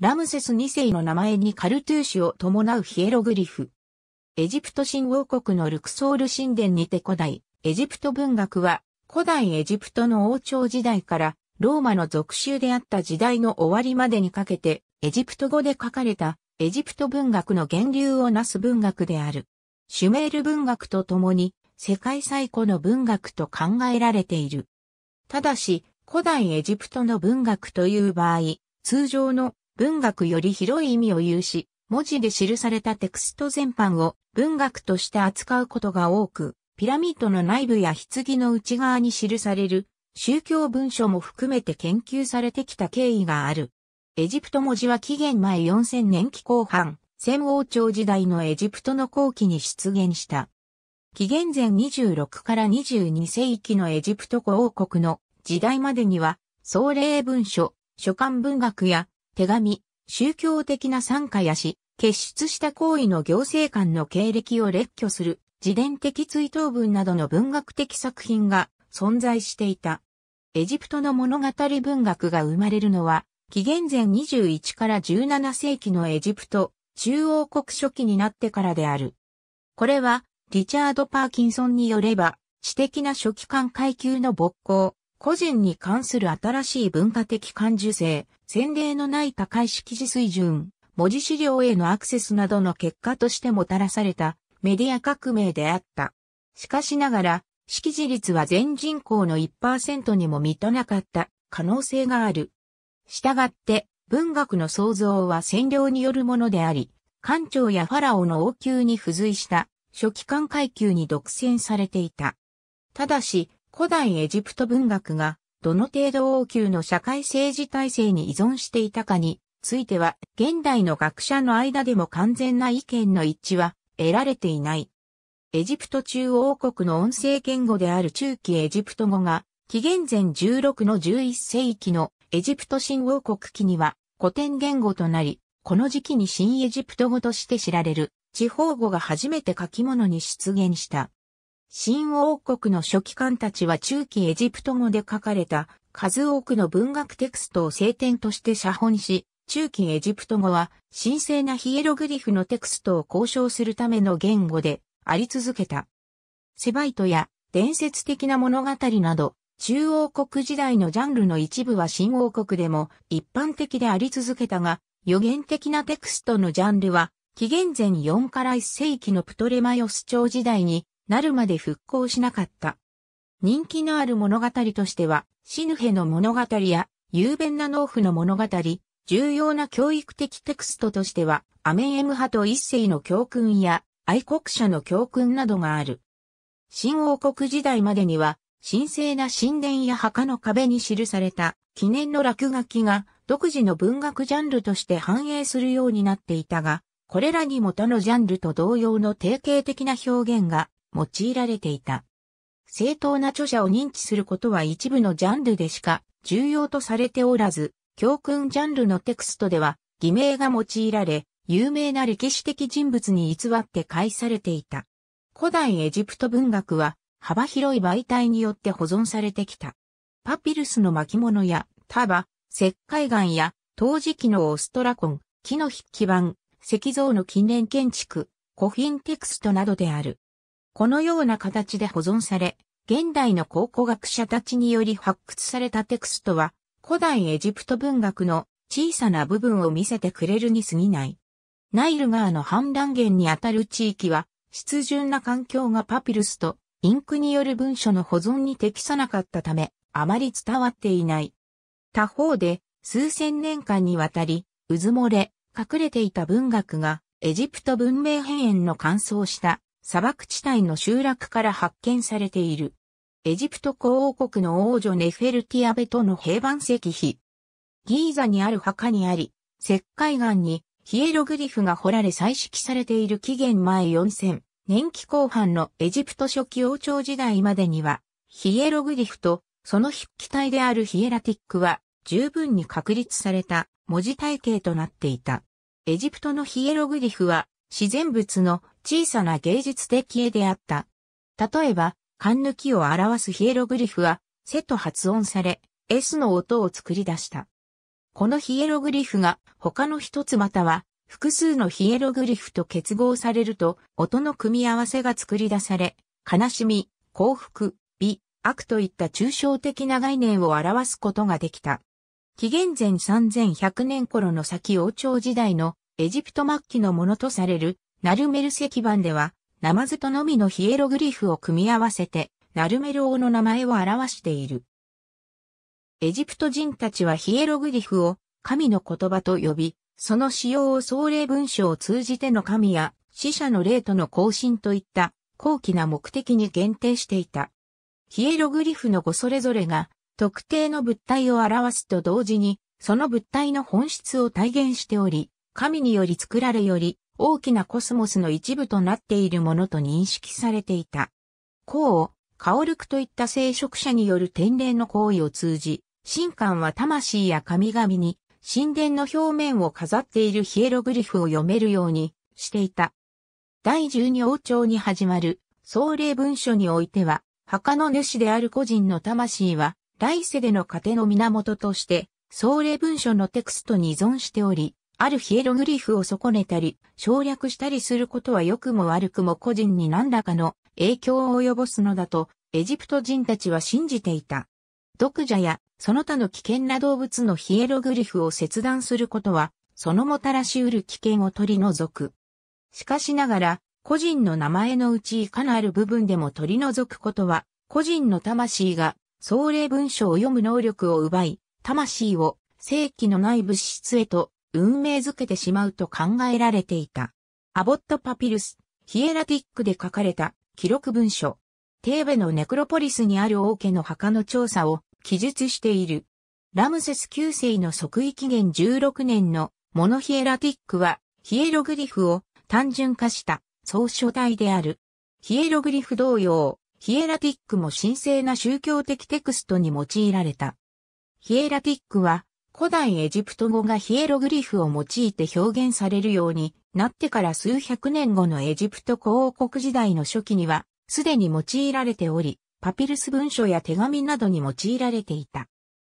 ラムセス2世の名前にカルトゥーシュを伴うヒエログリフ。エジプト新王国のルクソール神殿にて古代、エジプト文学は、古代エジプトの王朝時代から、ローマの属州であった時代の終わりまでにかけて、エジプト語で書かれた、エジプト文学の源流をなす文学である。シュメール文学とともに、世界最古の文学と考えられている。ただし、古代エジプトの文学という場合、通常の文学より広い意味を有し、文字で記されたテクスト全般を文学として扱うことが多く、ピラミッドの内部や棺の内側に記される宗教文書も含めて研究されてきた経緯がある。エジプト文字は紀元前4000年期後半、戦王朝時代のエジプトの後期に出現した。紀元前26から22世紀のエジプト古王国の時代までには、総霊文書、書簡文学や手紙、宗教的な参加やし、傑出した行為の行政官の経歴を列挙する、自伝的追悼文などの文学的作品が存在していた。エジプトの物語文学が生まれるのは、紀元前21から17世紀のエジプト、中央国初期になってからである。これは、リチャード・パーキンソンによれば、知的な初期間階級の勃興、個人に関する新しい文化的感受性、先例のない高い識字水準、文字資料へのアクセスなどの結果としてもたらされたメディア革命であった。しかしながら、識字率は全人口の1%にも満たなかった可能性がある。したがって、文学の創造は占領によるものであり、官庁やファラオの王宮に付随した初期官階級に独占されていた。ただし、古代エジプト文学がどの程度王宮の社会政治体制に依存していたかについては、現代の学者の間でも完全な意見の一致は得られていない。エジプト中央国の音声言語である中期エジプト語が、紀元前16の11世紀のエジプト新王国期には古典言語となり、この時期に新エジプト語として知られる地方語が初めて書き物に出現した。新王国の書記官たちは中期エジプト語で書かれた数多くの文学テクストを聖典として写本し、中期エジプト語は神聖なヒエログリフのテクストを交渉するための言語であり続けた。セバイトや伝説的な物語など、中王国時代のジャンルの一部は新王国でも一般的であり続けたが、予言的なテクストのジャンルは、紀元前4から1世紀のプトレマヨス朝時代になるまで復興しなかった。人気のある物語としては、シヌヘの物語や、雄弁な農夫の物語、重要な教育的テクストとしては、アメンエム派と一世の教訓や、愛国者の教訓などがある。新王国時代までには、神聖な神殿や墓の壁に記された記念の落書きが独自の文学ジャンルとして反映するようになっていたが、これらにも他のジャンルと同様の定型的な表現が用いられていた。正当な著者を認知することは一部のジャンルでしか重要とされておらず、教訓ジャンルのテクストでは偽名が用いられ、有名な歴史的人物に偽って返されていた。古代エジプト文学は幅広い媒体によって保存されてきた。パピルスの巻物や束、石灰岩や陶磁器のオストラコン、木の筆記板、石像の近年建築、古品テクストなどである。このような形で保存され、現代の考古学者たちにより発掘されたテクストは、古代エジプト文学の小さな部分を見せてくれるに過ぎない。ナイル川の氾濫源にあたる地域は、湿潤な環境がパピルスとインクによる文書の保存に適さなかったため、あまり伝わっていない。他方で、数千年間にわたり、渦漏れ、隠れていた文学が、エジプト文明変遷の完走した砂漠地帯の集落から発見されている。エジプト古王国の王女ネフェルティアベとの平板石碑。ギーザにある墓にあり、石灰岩にヒエログリフが彫られ採色されている紀元前4000年期後半のエジプト初期王朝時代までには、ヒエログリフとその筆記体であるヒエラティックは十分に確立された文字体系となっていた。エジプトのヒエログリフは自然物の小さな芸術的絵であった。例えば、缶抜きを表すヒエログリフは、セと発音され、S の音を作り出した。このヒエログリフが他の一つまたは複数のヒエログリフと結合されると音の組み合わせが作り出され、悲しみ、幸福、美、悪といった抽象的な概念を表すことができた。紀元前3100年頃の先王朝時代のエジプト末期のものとされるナルメル石板では、ナマズとのみのヒエログリフを組み合わせて、ナルメル王の名前を表している。エジプト人たちはヒエログリフを神の言葉と呼び、その使用を総霊文書を通じての神や死者の霊との交信といった高貴な目的に限定していた。ヒエログリフの語それぞれが特定の物体を表すと同時に、その物体の本質を体現しており、神により作られより、大きなコスモスの一部となっているものと認識されていた。こう、カオルクといった聖職者による天霊の行為を通じ、神官は魂や神々に神殿の表面を飾っているヒエログリフを読めるようにしていた。第十二王朝に始まる総霊文書においては、墓の主である個人の魂は、来世での糧の源として、総霊文書のテクストに依存しており、あるヒエログリフを損ねたり、省略したりすることは良くも悪くも個人に何らかの影響を及ぼすのだと、エジプト人たちは信じていた。読者やその他の危険な動物のヒエログリフを切断することは、そのもたらし得る危険を取り除く。しかしながら、個人の名前のうちいかなる部分でも取り除くことは、個人の魂が、総霊文章を読む能力を奪い、魂を正規のない物質へと運命づけてしまうと考えられていた。アボットパピルス、ヒエラティックで書かれた記録文書。テーベのネクロポリスにある王家の墓の調査を記述している。ラムセス9世の即位紀元16年のモノヒエラティックはヒエログリフを単純化した総書体である。ヒエログリフ同様、ヒエラティックも神聖な宗教的テクストに用いられた。ヒエラティックは古代エジプト語がヒエログリフを用いて表現されるようになってから数百年後のエジプト古王国時代の初期には、すでに用いられており、パピルス文書や手紙などに用いられていた。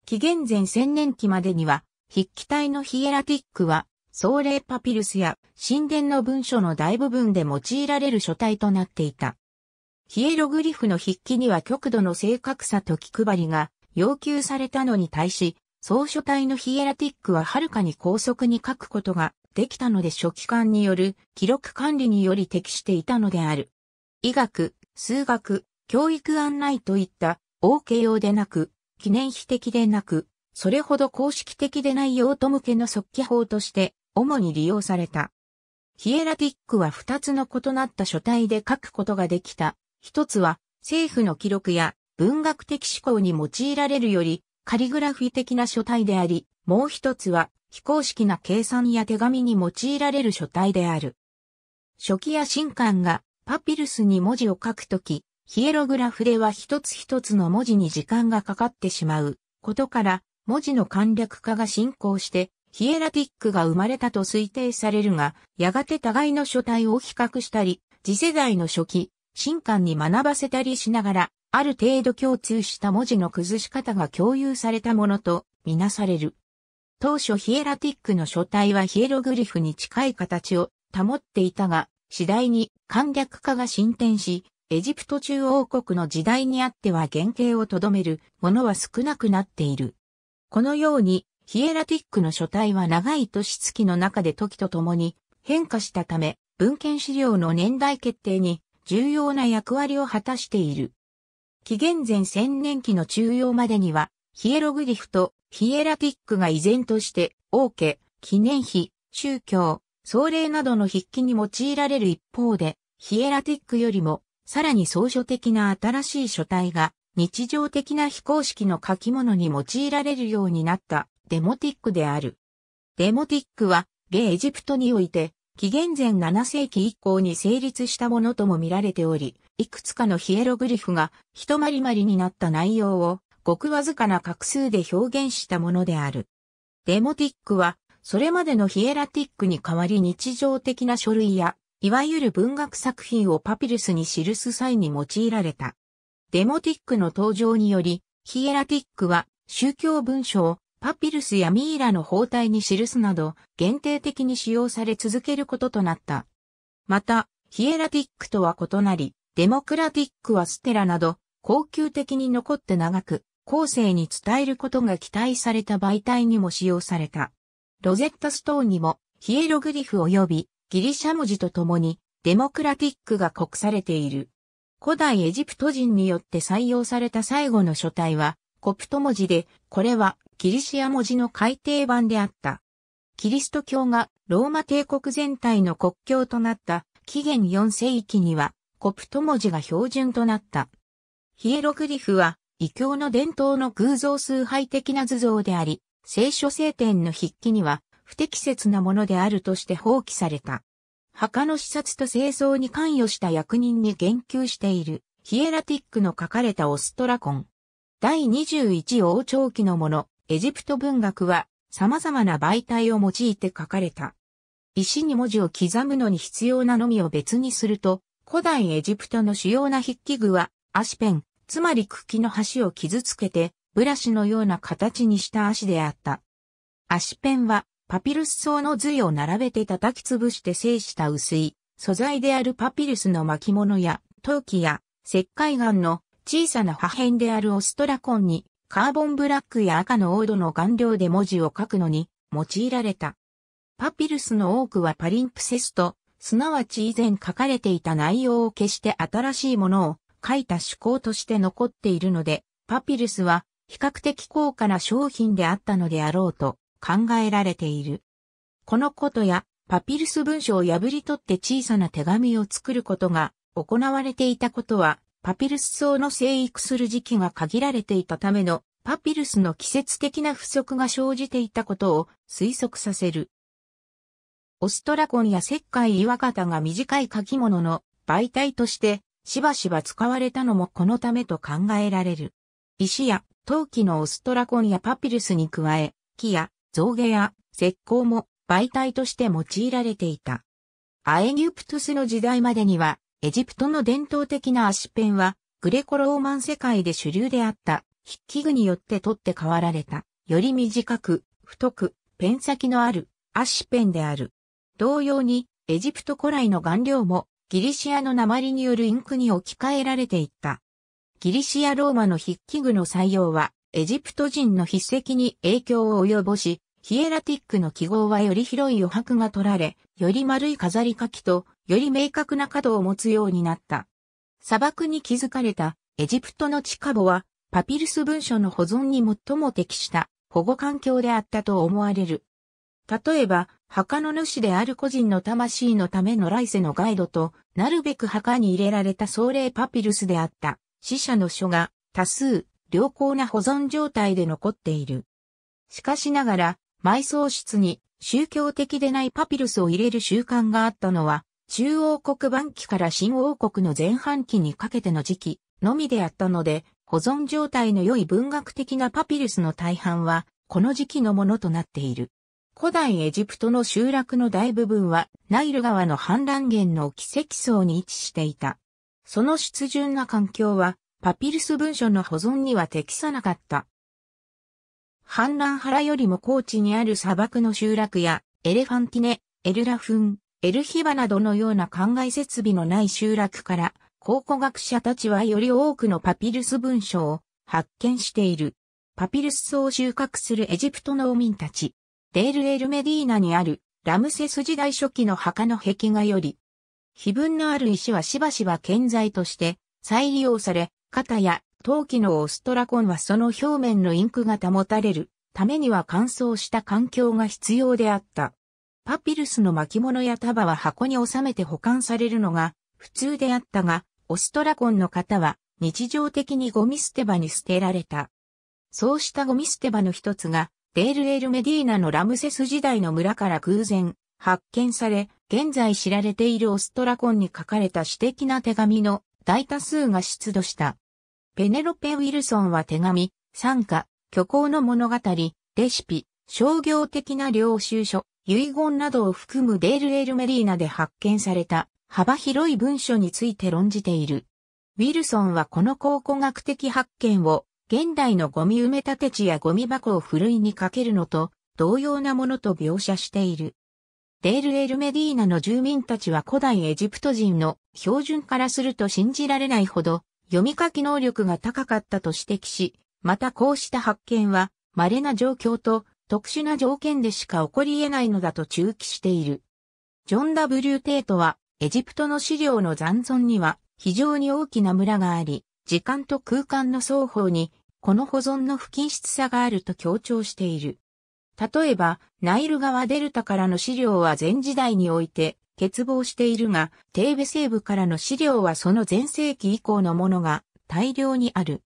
紀元前千年期までには、筆記体のヒエラティックは、壮霊パピルスや神殿の文書の大部分で用いられる書体となっていた。ヒエログリフの筆記には極度の正確さと気配りが要求されたのに対し、草書体のヒエラティックははるかに高速に書くことができたので書記官による記録管理により適していたのである。医学、数学、教育案内といった OK 用でなく、記念碑的でなく、それほど公式的でない用途向けの速記法として主に利用された。ヒエラティックは二つの異なった書体で書くことができた。一つは政府の記録や文学的思考に用いられるよりカリグラフィ的な書体であり、もう一つは非公式な計算や手紙に用いられる書体である。初期や新刊がパピルスに文字を書くとき、ヒエログラフでは一つ一つの文字に時間がかかってしまうことから、文字の簡略化が進行して、ヒエラティックが生まれたと推定されるが、やがて互いの書体を比較したり、次世代の初期、新刊に学ばせたりしながら、ある程度共通した文字の崩し方が共有されたものとみなされる。当初ヒエラティックの書体はヒエログリフに近い形を保っていたが、次第に簡略化が進展し、エジプト中央国の時代にあっては原型をとどめるものは少なくなっている。このように、ヒエラティックの書体は長い年月の中で時とともに変化したため、文献資料の年代決定に重要な役割を果たしている。紀元前千年期の中央までには、ヒエログリフとヒエラティックが依然として、王家、記念碑、宗教、僧霊などの筆記に用いられる一方で、ヒエラティックよりも、さらに草書的な新しい書体が、日常的な非公式の書き物に用いられるようになったデモティックである。デモティックは、ゲエジプトにおいて、紀元前7世紀以降に成立したものとも見られており、いくつかのヒエログリフが一まりまりになった内容をごくわずかな画数で表現したものである。デモティックはそれまでのヒエラティックに代わり日常的な書類やいわゆる文学作品をパピルスに記す際に用いられた。デモティックの登場により、ヒエラティックは宗教文書をパピルスやミイラの包帯に記すなど限定的に使用され続けることとなった。また、ヒエラティックとは異なり、デモクラティックはステラなど、恒久的に残って長く、後世に伝えることが期待された媒体にも使用された。ロゼッタストーンにも、ヒエログリフ及びギリシャ文字とともに、デモクラティックが刻されている。古代エジプト人によって採用された最後の書体は、コプト文字で、これはギリシア文字の改訂版であった。キリスト教がローマ帝国全体の国教となった紀元4世紀には、コプト文字が標準となった。ヒエログリフは、異教の伝統の偶像崇拝的な図像であり、聖書聖典の筆記には、不適切なものであるとして放棄された。墓の視察と清掃に関与した役人に言及している、ヒエラティックの書かれたオストラコン。第21王朝期のもの、エジプト文学は、様々な媒体を用いて書かれた。石に文字を刻むのに必要なのみを別にすると、古代エジプトの主要な筆記具は、足ペン、つまり茎の端を傷つけて、ブラシのような形にした足であった。足ペンは、パピルス層の髄を並べて叩き潰して制した薄い、素材であるパピルスの巻物や、陶器や、石灰岩の小さな破片であるオストラコンに、カーボンブラックや赤の黄土の顔料で文字を書くのに、用いられた。パピルスの多くはパリンプセスとすなわち以前書かれていた内容を消して新しいものを書いた趣向として残っているので、パピルスは比較的高価な商品であったのであろうと考えられている。このことや、パピルス文書を破り取って小さな手紙を作ることが行われていたことは、パピルス層の生育する時期が限られていたためのパピルスの季節的な不足が生じていたことを推測させる。オストラコンや石灰岩型が短い書き物の媒体としてしばしば使われたのもこのためと考えられる。石や陶器のオストラコンやパピルスに加え、木や象牙や石膏も媒体として用いられていた。アエギュプトゥスの時代までには、エジプトの伝統的な足ペンは、グレコローマン世界で主流であった筆記具によって取って代わられた、より短く、太く、ペン先のある足ペンである。同様に、エジプト古来の顔料も、ギリシアの鉛によるインクに置き換えられていった。ギリシアローマの筆記具の採用は、エジプト人の筆跡に影響を及ぼし、ヒエラティックの記号はより広い余白が取られ、より丸い飾り書きと、より明確な角を持つようになった。砂漠に築かれたエジプトの地下墓は、パピルス文書の保存に最も適した保護環境であったと思われる。例えば、墓の主である個人の魂のための来世のガイドと、なるべく墓に入れられた壮麗パピルスであった、死者の書が多数、良好な保存状態で残っている。しかしながら、埋葬室に宗教的でないパピルスを入れる習慣があったのは、中央国晩期から新王国の前半期にかけての時期のみであったので、保存状態の良い文学的なパピルスの大半は、この時期のものとなっている。古代エジプトの集落の大部分はナイル川の氾濫源の奇跡層に位置していた。その湿潤な環境はパピルス文書の保存には適さなかった。氾濫原よりも高地にある砂漠の集落やエレファンティネ、エルラフン、エルヒバなどのような灌漑設備のない集落から考古学者たちはより多くのパピルス文書を発見している。パピルスを収穫するエジプト農民たち。デール・エル・メディーナにあるラムセス時代初期の墓の壁画より、碑文のある石はしばしば建材として再利用され、型や陶器のオストラコンはその表面のインクが保たれるためには乾燥した環境が必要であった。パピルスの巻物や束は箱に収めて保管されるのが普通であったが、オストラコンの型は日常的にゴミ捨て場に捨てられた。そうしたゴミ捨て場の一つがデール・エル・メディーナのラムセス時代の村から偶然発見され、現在知られているオストラコンに書かれた私的な手紙の大多数が出土した。ペネロペ・ウィルソンは手紙、参加、虚構の物語、レシピ、商業的な領収書、遺言などを含むデール・エル・メディーナで発見された幅広い文書について論じている。ウィルソンはこの考古学的発見を現代のゴミ埋め立て地やゴミ箱をふるいにかけるのと同様なものと描写している。デール・エル・メディーナの住民たちは古代エジプト人の標準からすると信じられないほど読み書き能力が高かったと指摘し、またこうした発見は稀な状況と特殊な条件でしか起こり得ないのだと中期している。ジョン・ W・ テートはエジプトの資料の残存には非常に大きな村があり、時間と空間の双方にこの保存の不均質さがあると強調している。例えば、ナイル川デルタからの資料は前時代において欠乏しているが、テーベ西部からの資料はその前世紀以降のものが大量にある。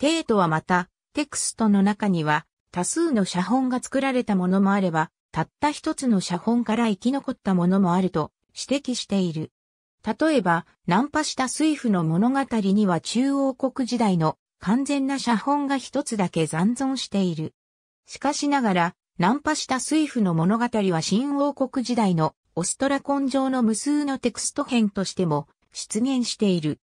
テートはまた、テクストの中には多数の写本が作られたものもあれば、たった一つの写本から生き残ったものもあると指摘している。例えば、ナンパした水夫の物語には中央国時代の完全な写本が一つだけ残存している。しかしながら、難破した水夫の物語は新王国時代のオストラコン上の無数のテクスト編としても出現している。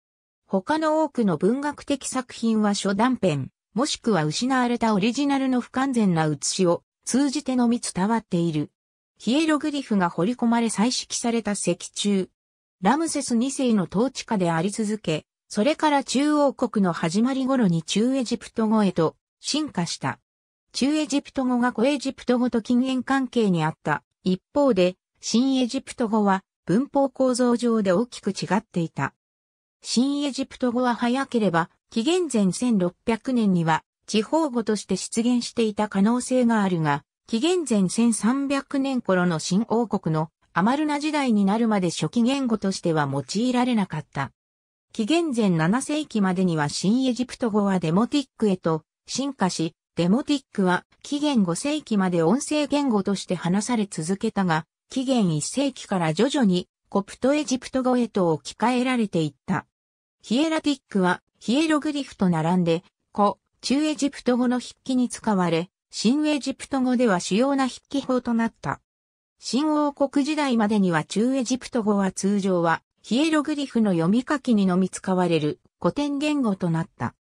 他の多くの文学的作品は初段編、もしくは失われたオリジナルの不完全な写しを通じてのみ伝わっている。ヒエログリフが彫り込まれ彩色された石柱。ラムセス2世の統治下であり続け、それから中央国の始まり頃に中エジプト語へと進化した。中エジプト語が古エジプト語と近縁関係にあった一方で、新エジプト語は文法構造上で大きく違っていた。新エジプト語は早ければ、紀元前1600年には地方語として出現していた可能性があるが、紀元前1300年頃の新王国のアマルナ時代になるまで初期言語としては用いられなかった。紀元前7世紀までには新エジプト語はデモティックへと進化し、デモティックは紀元5世紀まで音声言語として話され続けたが、紀元1世紀から徐々にコプトエジプト語へと置き換えられていった。ヒエラティックはヒエログリフと並んで、古、中エジプト語の筆記に使われ、新エジプト語では主要な筆記法となった。新王国時代までには中エジプト語は通常はヒエログリフの読み書きにのみ使われる古典言語となった。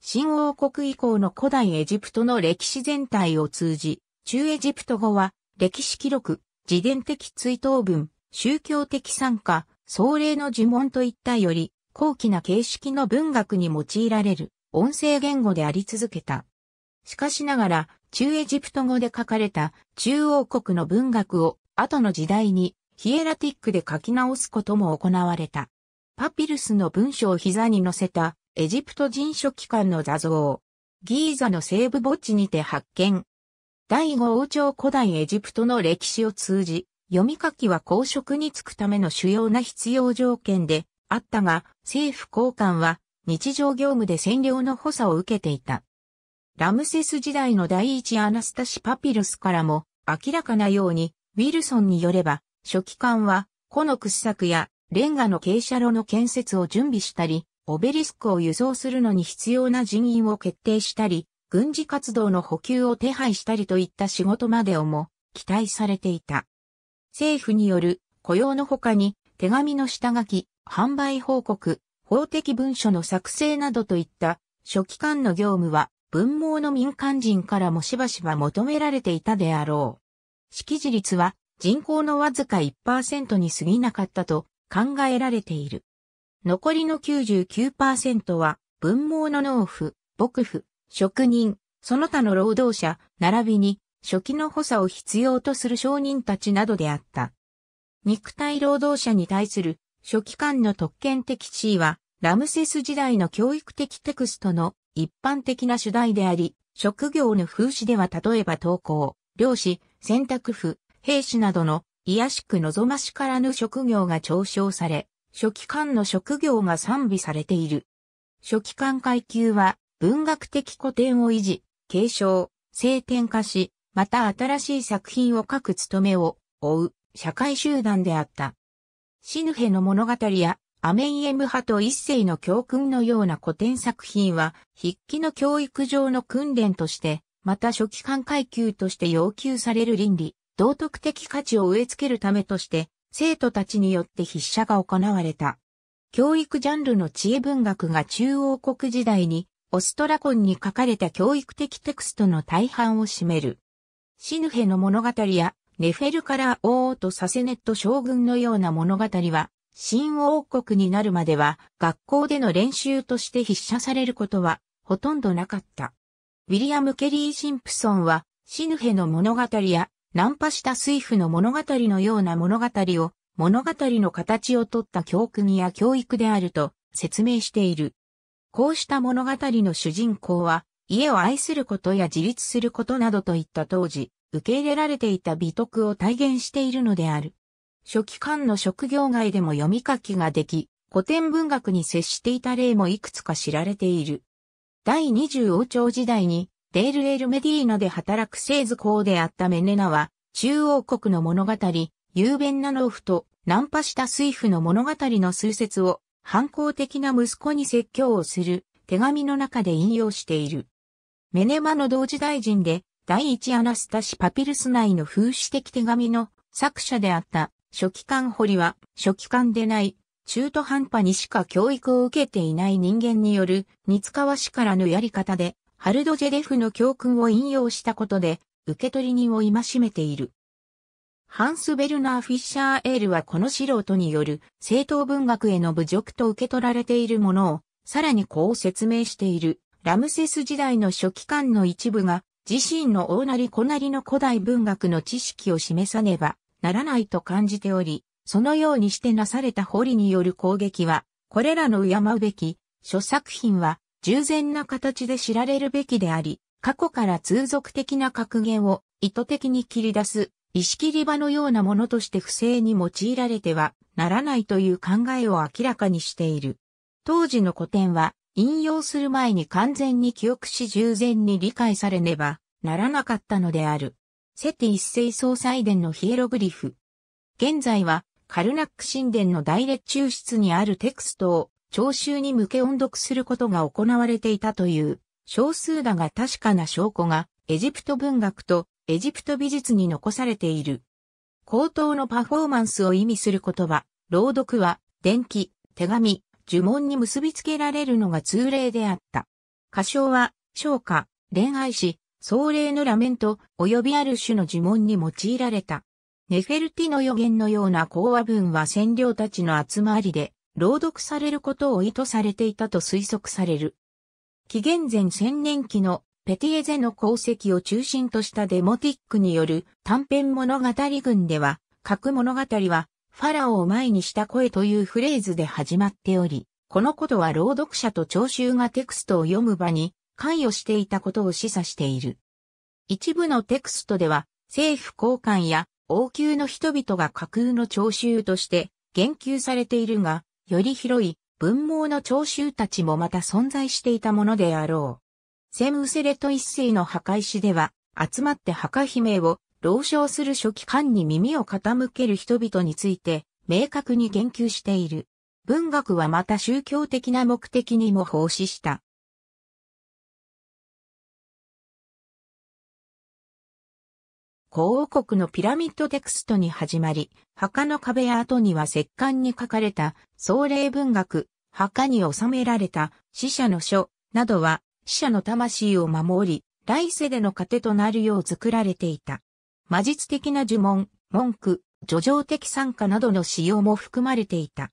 新王国以降の古代エジプトの歴史全体を通じ、中エジプト語は歴史記録、自伝的追悼文、宗教的参加、壮麗の呪文といったより高貴な形式の文学に用いられる音声言語であり続けた。しかしながら、中エジプト語で書かれた中央国の文学を後の時代にヒエラティックで書き直すことも行われた。パピルスの文章を膝に乗せたエジプト人書記官の座像。ギーザの西部墓地にて発見。第五王朝古代エジプトの歴史を通じ、読み書きは公職に就くための主要な必要条件であったが、政府高官は日常業務で占領の補佐を受けていた。ラムセス時代の第一アナスタシ・パピルスからも明らかなように、ウィルソンによれば、初期館は、この掘削やレンガの傾斜路の建設を準備したり、オベリスクを輸送するのに必要な人員を決定したり、軍事活動の補給を手配したりといった仕事までをも期待されていた。政府による雇用の他に手紙の下書き、販売報告、法的文書の作成などといった初期間の業務は文盲の民間人からもしばしば求められていたであろう。識字率は人口のわずか1%に過ぎなかったと考えられている。残りの99%は文盲の農夫、牧夫、職人、その他の労働者、並びに初期の補佐を必要とする商人たちなどであった。肉体労働者に対する初期間の特権的地位は、ラムセス時代の教育的テクストの一般的な主題であり、職業の風刺では例えば投稿、漁師、選択婦、兵士などの癒しく望ましからぬ職業が嘲笑され、初期官の職業が賛美されている。初期官階級は文学的古典を維持、継承、聖典化し、また新しい作品を書く務めを追う社会集団であった。シヌヘの物語やアメイエム派と一世の教訓のような古典作品は筆記の教育上の訓練として、また初期間階級として要求される倫理、道徳的価値を植え付けるためとして、生徒たちによって筆者が行われた。教育ジャンルの知恵文学が中央国時代に、オストラコンに書かれた教育的テクストの大半を占める。シヌヘの物語や、ネフェルから王とサセネット将軍のような物語は、新王国になるまでは、学校での練習として筆者されることは、ほとんどなかった。ウィリアム・ケリー・シンプソンは、シヌヘの物語や、ナンパした水夫の物語のような物語を、物語の形をとった教訓や教育であると説明している。こうした物語の主人公は、家を愛することや自立することなどといった当時、受け入れられていた美徳を体現しているのである。初期間の職業外でも読み書きができ、古典文学に接していた例もいくつか知られている。第二十王朝時代にデール・エル・メディーナで働く製図工であったメネナは、中央国の物語、雄弁な農夫と、ナンパした水夫の物語の数節を、反抗的な息子に説教をする、手紙の中で引用している。メネマの同時大臣で、第一アナスタシパピルス内の風刺的手紙の作者であった初期官堀は初期官でない中途半端にしか教育を受けていない人間による似つかわしからぬやり方でハルドジェデフの教訓を引用したことで、受取人を戒めている。ハンス・ベルナー・フィッシャー・エールはこの素人による正当文学への侮辱と受け取られているものを、さらにこう説明している。ラムセス時代の初期間の一部が、自身の大なり小なりの古代文学の知識を示さねばならないと感じており、そのようにしてなされた堀による攻撃は、これらの敬うべき、諸作品は、従前な形で知られるべきであり、過去から通俗的な格言を意図的に切り出す、石切り場のようなものとして不正に用いられてはならないという考えを明らかにしている。当時の古典は、引用する前に完全に記憶し従前に理解されねばならなかったのである。セティ一世総裁伝のヒエログリフ。現在は、カルナック神殿の大列中室にあるテクストを聴衆に向け音読することが行われていたという、少数だが確かな証拠が、エジプト文学とエジプト美術に残されている。口頭のパフォーマンスを意味する言葉、朗読は、電気、手紙、呪文に結びつけられるのが通例であった。歌唱は、唱歌、恋愛詩、壮麗のラメント、及びある種の呪文に用いられた。ネフェルティの予言のような講話文は占領たちの集まりで、朗読されることを意図されていたと推測される。紀元前千年期のペティエゼの功績を中心としたデモティックによる短編物語群では、各物語はファラオを前にした声というフレーズで始まっており、このことは朗読者と聴衆がテクストを読む場に関与していたことを示唆している。一部のテクストでは、政府高官や王宮の人々が架空の聴衆として言及されているが、より広い文盲の聴衆たちもまた存在していたものであろう。セムウセレト一世の墓石では、集まって墓姫を老唱する初期官に耳を傾ける人々について、明確に言及している。文学はまた宗教的な目的にも奉仕した。古王国のピラミッドテクストに始まり、墓の壁や後には石棺に書かれた、壮霊文学、墓に収められた死者の書などは、死者の魂を守り、来世での糧となるよう作られていた。魔術的な呪文、文句、叙情的参加などの使用も含まれていた。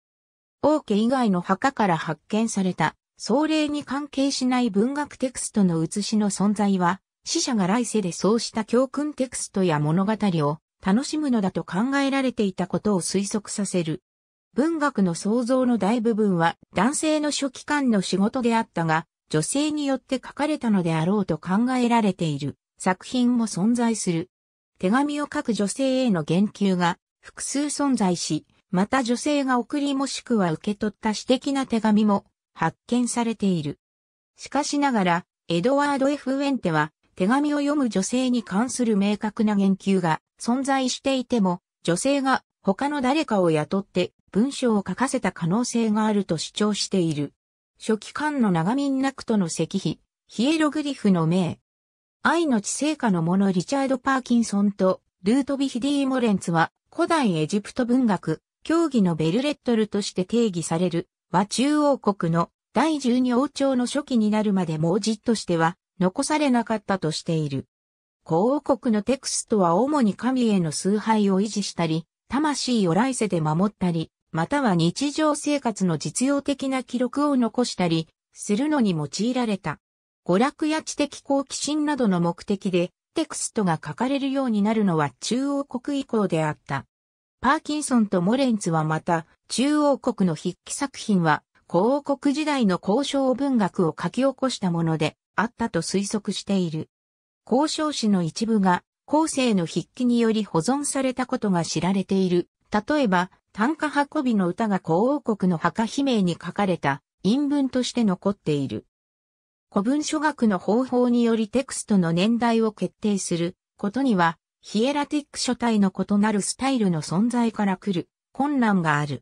王家以外の墓から発見された、壮霊に関係しない文学テクストの写しの存在は、死者が来世でそうした教訓テクストや物語を楽しむのだと考えられていたことを推測させる。文学の創造の大部分は男性の初期間の仕事であったが、女性によって書かれたのであろうと考えられている作品も存在する。手紙を書く女性への言及が複数存在し、また女性が送りもしくは受け取った私的な手紙も発見されている。しかしながら、エドワード・ F・ ウェンテは手紙を読む女性に関する明確な言及が存在していても、女性が他の誰かを雇って文章を書かせた可能性があると主張している。初期間の長民なくとの石碑、ヒエログリフの名。愛の知性下の者リチャード・パーキンソンとルートビヒディ・モレンツは古代エジプト文学、教義のベルレットルとして定義される和中王国の第十二王朝の初期になるまで文字としては残されなかったとしている。古王国のテクストは主に神への崇拝を維持したり、魂を来世で守ったり、または日常生活の実用的な記録を残したり、するのに用いられた。娯楽や知的好奇心などの目的で、テクストが書かれるようになるのは中央国以降であった。パーキンソンとモレンツはまた、中央国の筆記作品は、古王国時代の交渉文学を書き起こしたもので、あったと推測している。交渉史の一部が後世の筆記により保存されたことが知られている。例えば、短歌運びの歌が皇王国の墓碑鳴に書かれた陰文として残っている。古文書学の方法によりテクストの年代を決定することには、ヒエラティック書体の異なるスタイルの存在から来る困難がある。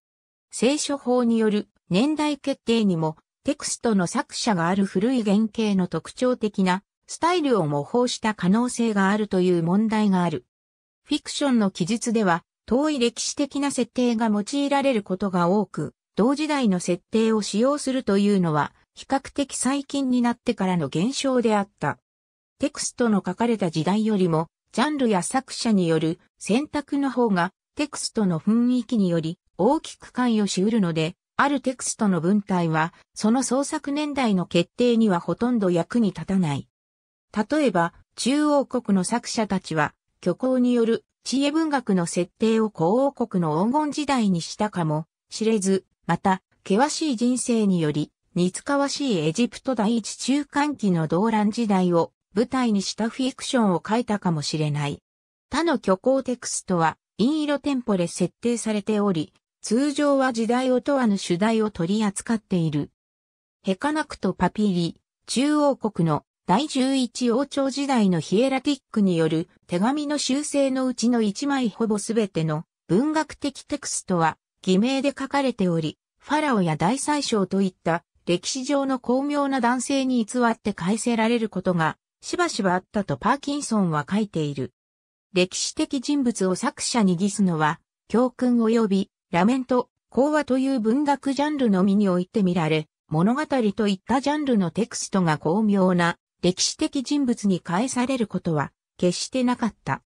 聖書法による年代決定にもテクストの作者がある古い原型の特徴的なスタイルを模倣した可能性があるという問題がある。フィクションの記述では遠い歴史的な設定が用いられることが多く、同時代の設定を使用するというのは比較的最近になってからの現象であった。テクストの書かれた時代よりも、ジャンルや作者による選択の方がテクストの雰囲気により大きく関与し得るので、あるテクストの文体は、その創作年代の決定にはほとんど役に立たない。例えば、中央国の作者たちは、虚構による知恵文学の設定を古王国の黄金時代にしたかも知れず、また、険しい人生により、似つかわしいエジプト第一中間期の動乱時代を舞台にしたフィクションを書いたかもしれない。他の虚構テクストは、陰色テンポで設定されており、通常は時代を問わぬ主題を取り扱っている。ヘカナクトパピリ、中央国の第11王朝時代のヒエラティックによる手紙の修正のうちの一枚ほぼすべての文学的テクストは偽名で書かれており、ファラオや大宰相といった歴史上の巧妙な男性に偽って返せられることがしばしばあったとパーキンソンは書いている。歴史的人物を作者にギスのは教訓及びラメント、講話という文学ジャンルのみにおいて見られ、物語といったジャンルのテクストが巧妙な歴史的人物に返されることは決してなかった。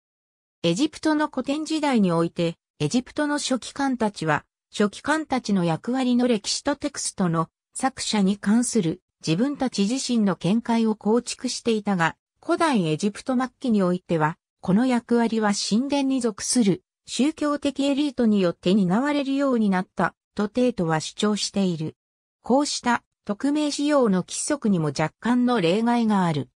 エジプトの古典時代において、エジプトの書記官たちは、書記官たちの役割の歴史とテクストの作者に関する自分たち自身の見解を構築していたが、古代エジプト末期においては、この役割は神殿に属する宗教的エリートによって担われるようになったとテートは主張している。こうした匿名使用の規則にも若干の例外がある。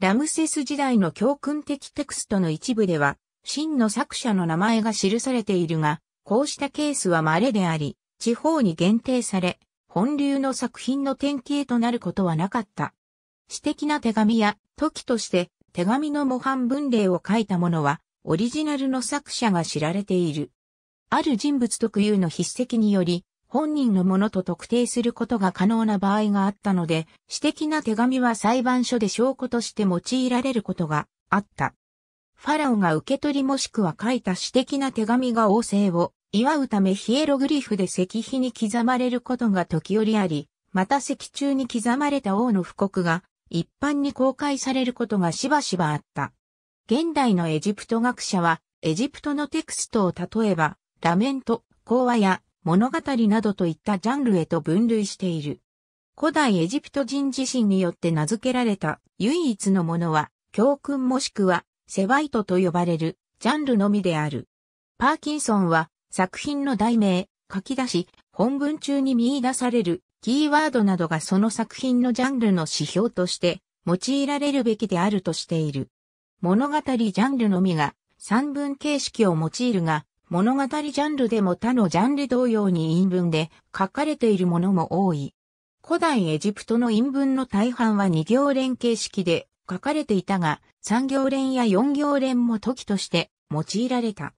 ラムセス時代の教訓的テクストの一部では、真の作者の名前が記されているが、こうしたケースは稀であり、地方に限定され、本流の作品の典型となることはなかった。私的な手紙や、時として手紙の模範文例を書いた者は、オリジナルの作者が知られている。ある人物特有の筆跡により、本人のものと特定することが可能な場合があったので、私的な手紙は裁判所で証拠として用いられることがあった。ファラオが受け取りもしくは書いた私的な手紙が王政を祝うためヒエログリフで石碑に刻まれることが時折あり、また石中に刻まれた王の布告が一般に公開されることがしばしばあった。現代のエジプト学者は、エジプトのテクストを例えば、ラメント、講話や物語などといったジャンルへと分類している。古代エジプト人自身によって名付けられた唯一のものは、教訓もしくは、セバイトと呼ばれるジャンルのみである。パーキンソンは、作品の題名、書き出し、本文中に見出されるキーワードなどがその作品のジャンルの指標として用いられるべきであるとしている。物語ジャンルのみが三文形式を用いるが、物語ジャンルでも他のジャンル同様に陰文で書かれているものも多い。古代エジプトの陰文の大半は二行連形式で書かれていたが、三行連や四行連も時として用いられた。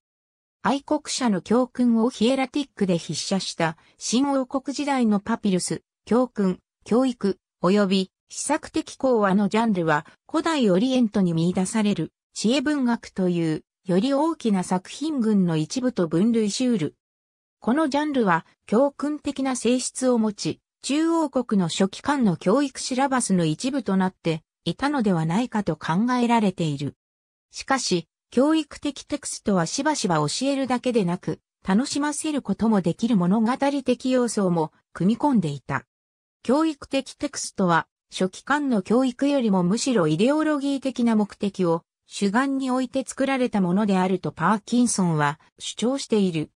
愛国者の教訓をヒエラティックで筆写した新王国時代のパピルス、教訓、教育、及び試作的講話のジャンルは古代オリエントに見出される知恵文学というより大きな作品群の一部と分類しうる。このジャンルは教訓的な性質を持ち、中央国の初期間の教育シラバスの一部となっていたのではないかと考えられている。しかし、教育的テクストはしばしば教えるだけでなく、楽しませることもできる物語的要素も組み込んでいた。教育的テクストは初期間の教育よりもむしろイデオロギー的な目的を主眼に置いて作られたものであるとパーキンソンは主張している。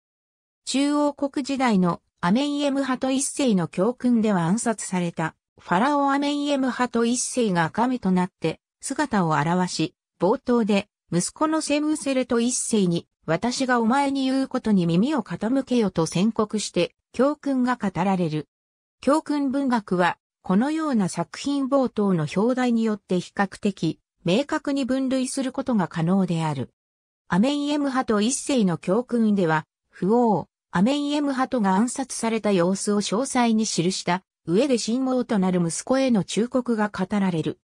中央国時代のアメイエム派と一世の教訓では暗殺されたファラオアメイエム派と一世が赤目となって姿を現し、冒頭で息子のセムセルと一世に私がお前に言うことに耳を傾けよと宣告して教訓が語られる。教訓文学はこのような作品冒頭の表題によって比較的明確に分類することが可能である。アメイエムハト一世の教訓では、不王、アメイエムハトが暗殺された様子を詳細に記した上で親王となる息子への忠告が語られる。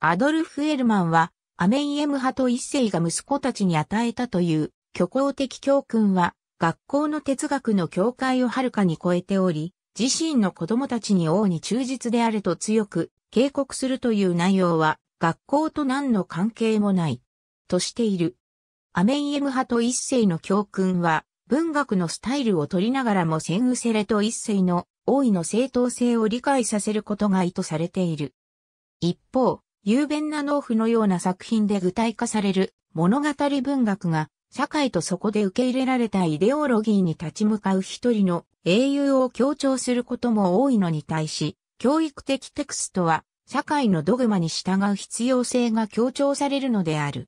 アドルフ・エルマンは、アメイエムハト一世が息子たちに与えたという虚構的教訓は、学校の哲学の境界をはるかに超えており、自身の子供たちに王に忠実であれと強く警告するという内容は学校と何の関係もないとしている。アメイエム派と一世の教訓は文学のスタイルを取りながらもセンウセレと一世の王位の正当性を理解させることが意図されている。一方、雄弁な農夫のような作品で具体化される物語文学が社会とそこで受け入れられたイデオロギーに立ち向かう一人の英雄を強調することも多いのに対し、教育的テクストは社会のドグマに従う必要性が強調されるのである。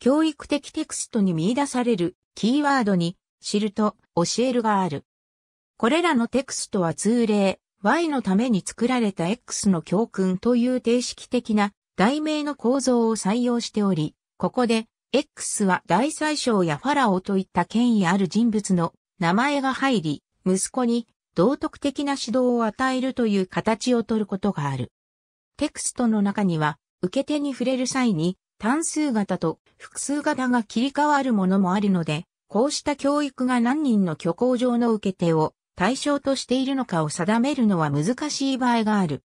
教育的テクストに見出されるキーワードに知ると教えるがある。これらのテクストは通例 Y のために作られた X の教訓という定式的な題名の構造を採用しており、ここで X は大宰相やファラオといった権威ある人物の名前が入り、息子に道徳的な指導を与えるという形をとることがある。テクストの中には、受け手に触れる際に単数型と複数型が切り替わるものもあるので、こうした教育が何人の虚構上の受け手を対象としているのかを定めるのは難しい場合がある。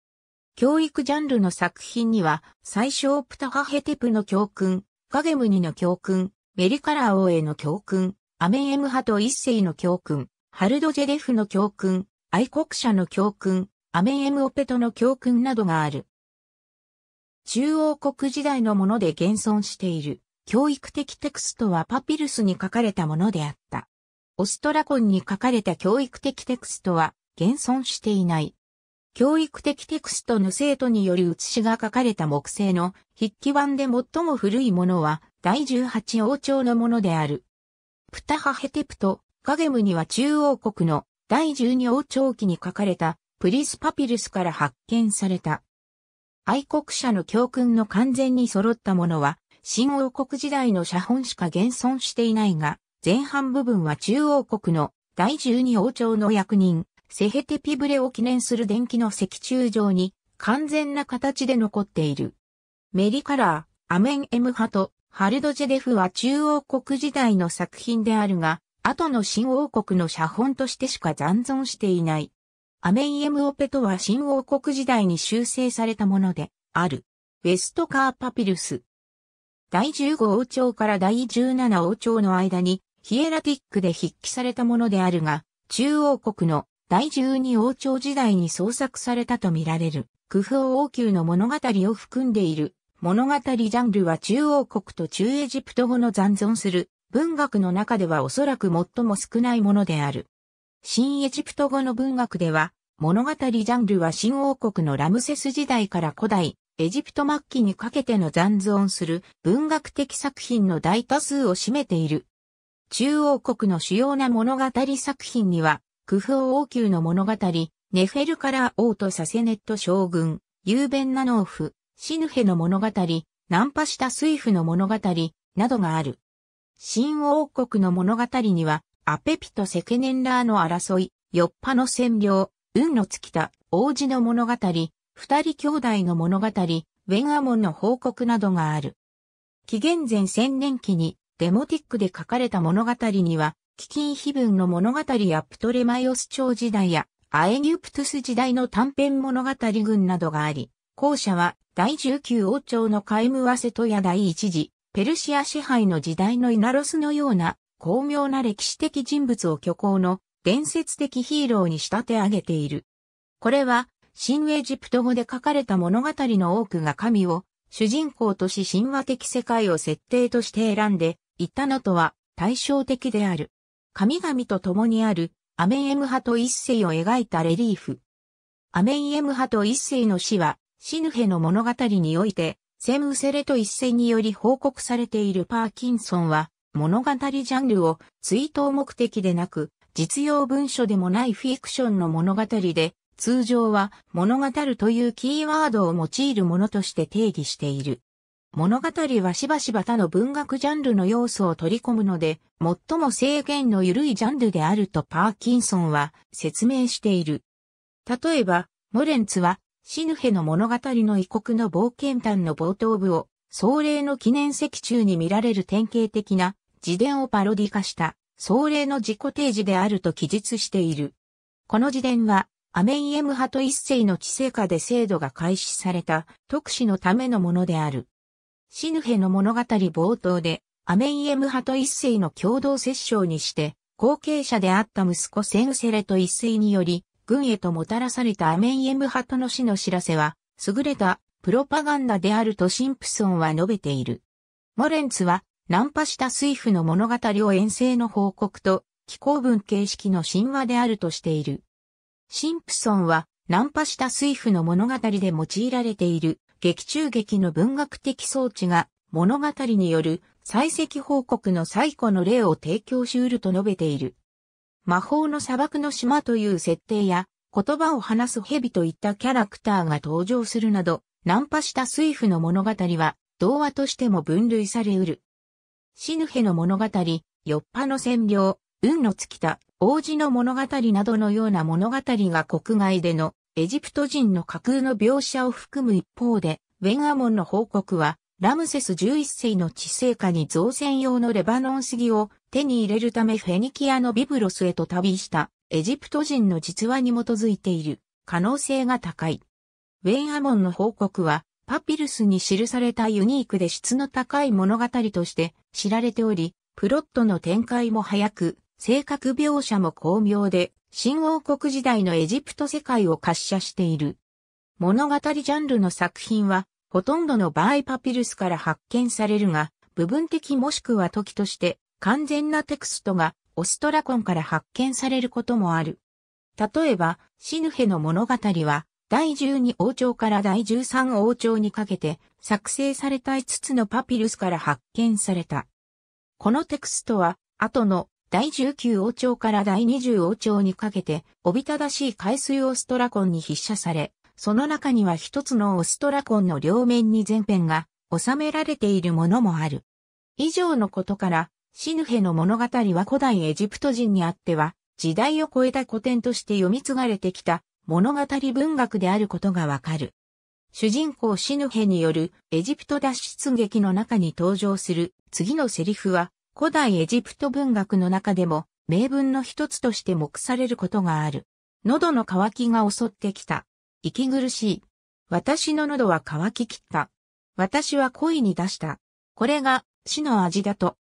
教育ジャンルの作品には、最小プタハヘテプの教訓、カゲムニの教訓、メリカラー王への教訓、アメンエム派と一世の教訓、ハルドジェデフの教訓、愛国者の教訓、アメンエムオペトの教訓などがある。中央国時代のもので現存している教育的テクストはパピルスに書かれたものであった。オストラコンに書かれた教育的テクストは現存していない。教育的テクストの生徒により写しが書かれた木製の筆記版で最も古いものは第18王朝のものである。プタハヘテプト、ガゲムには中央国の第12王朝期に書かれたプリスパピルスから発見された。愛国者の教訓の完全に揃ったものは、新王国時代の写本しか現存していないが、前半部分は中央国の第12王朝の役人、セヘテピブレを記念する電気の石柱状に完全な形で残っている。メリカラー、アメン・エムハとハルドジェデフは中央国時代の作品であるが、後の新王国の写本としてしか残存していない。アメン・エム・オペとは新王国時代に修正されたもので、ある。ウェストカーパピルス。第15王朝から第17王朝の間に、ヒエラティックで筆記されたものであるが、中央国の第12王朝時代に創作されたとみられる、クフ王宮の物語を含んでいる、物語ジャンルは中央国と中エジプト語の残存する、文学の中ではおそらく最も少ないものである。新エジプト語の文学では、物語ジャンルは新王国のラムセス時代から古代、エジプト末期にかけての残存する文学的作品の大多数を占めている。中央国の主要な物語作品には、クフ王王宮の物語、ネフェルカラー王とサセネット将軍、雄弁な農ナノフ、シヌヘの物語、ナンパしたスイフの物語、などがある。新王国の物語には、アペピとセケネンラーの争い、ヨッパの占領、運の尽きた王子の物語、二人兄弟の物語、ウェンアモンの報告などがある。紀元前千年期にデモティックで書かれた物語には、ン・ヒ碑文の物語やプトレマイオス朝時代やアエギュプトゥス時代の短編物語群などがあり、後者は第19王朝のカイムワセトや第一次ペルシア支配の時代のイナロスのような巧妙な歴史的人物を虚構の伝説的ヒーローに仕立て上げている。これは新エジプト語で書かれた物語の多くが神を主人公とし神話的世界を設定として選んでいったのとは対照的である。神々と共にあるアメンエム派と一世を描いたレリーフ。アメンエム派と一世の死は、シヌヘの物語において、セムセレと一世により報告されているパーキンソンは、物語ジャンルを追悼目的でなく、実用文書でもないフィクションの物語で、通常は物語というキーワードを用いるものとして定義している。物語はしばしば他の文学ジャンルの要素を取り込むので、最も制限の緩いジャンルであるとパーキンソンは説明している。例えば、モレンツは、シヌヘの物語の異国の冒険譚の冒頭部を、壮麗の記念石中に見られる典型的な自伝をパロディ化した壮麗の自己提示であると記述している。この自伝は、アメイエム派と一世の知性下で制度が開始された特使のためのものである。シヌヘの物語冒頭で、アメイエム派と一世の共同摂政にして、後継者であった息子センセレと一世により、軍へともたらされたアメイエム派との死の知らせは、優れたプロパガンダであるとシンプソンは述べている。モレンツは、ナンパした水夫の物語を遠征の報告と、気候文形式の神話であるとしている。シンプソンは、ナンパした水夫の物語で用いられている劇中劇の文学的装置が物語による採石報告の最古の例を提供しうると述べている。魔法の砂漠の島という設定や言葉を話す蛇といったキャラクターが登場するなど、ナンパした水夫の物語は童話としても分類されうる。死ぬへの物語、酔っぱの占領、運の尽きた、王子の物語などのような物語が国外でのエジプト人の架空の描写を含む一方で、ウェンアモンの報告は、ラムセス11世の治世下に造船用のレバノン杉を手に入れるためフェニキアのビブロスへと旅したエジプト人の実話に基づいている可能性が高い。ウェンアモンの報告はパピルスに記されたユニークで質の高い物語として知られており、プロットの展開も早く、性格描写も巧妙で新王国時代のエジプト世界を滑車している。物語ジャンルの作品は、ほとんどの場合パピルスから発見されるが、部分的もしくは時として、完全なテクストがオストラコンから発見されることもある。例えば、シヌヘの物語は、第12王朝から第13王朝にかけて作成された5つのパピルスから発見された。このテクストは、後の第19王朝から第20王朝にかけて、おびただしい海水オストラコンに筆写され、その中には一つのオストラコンの両面に全編が収められているものもある。以上のことから、シヌヘの物語は古代エジプト人にあっては、時代を超えた古典として読み継がれてきた物語文学であることがわかる。主人公シヌヘによるエジプト脱出劇の中に登場する次のセリフは古代エジプト文学の中でも名文の一つとして目されることがある。喉の渇きが襲ってきた。息苦しい。私の喉は渇ききった。私は恋に出した。これが死の味だと。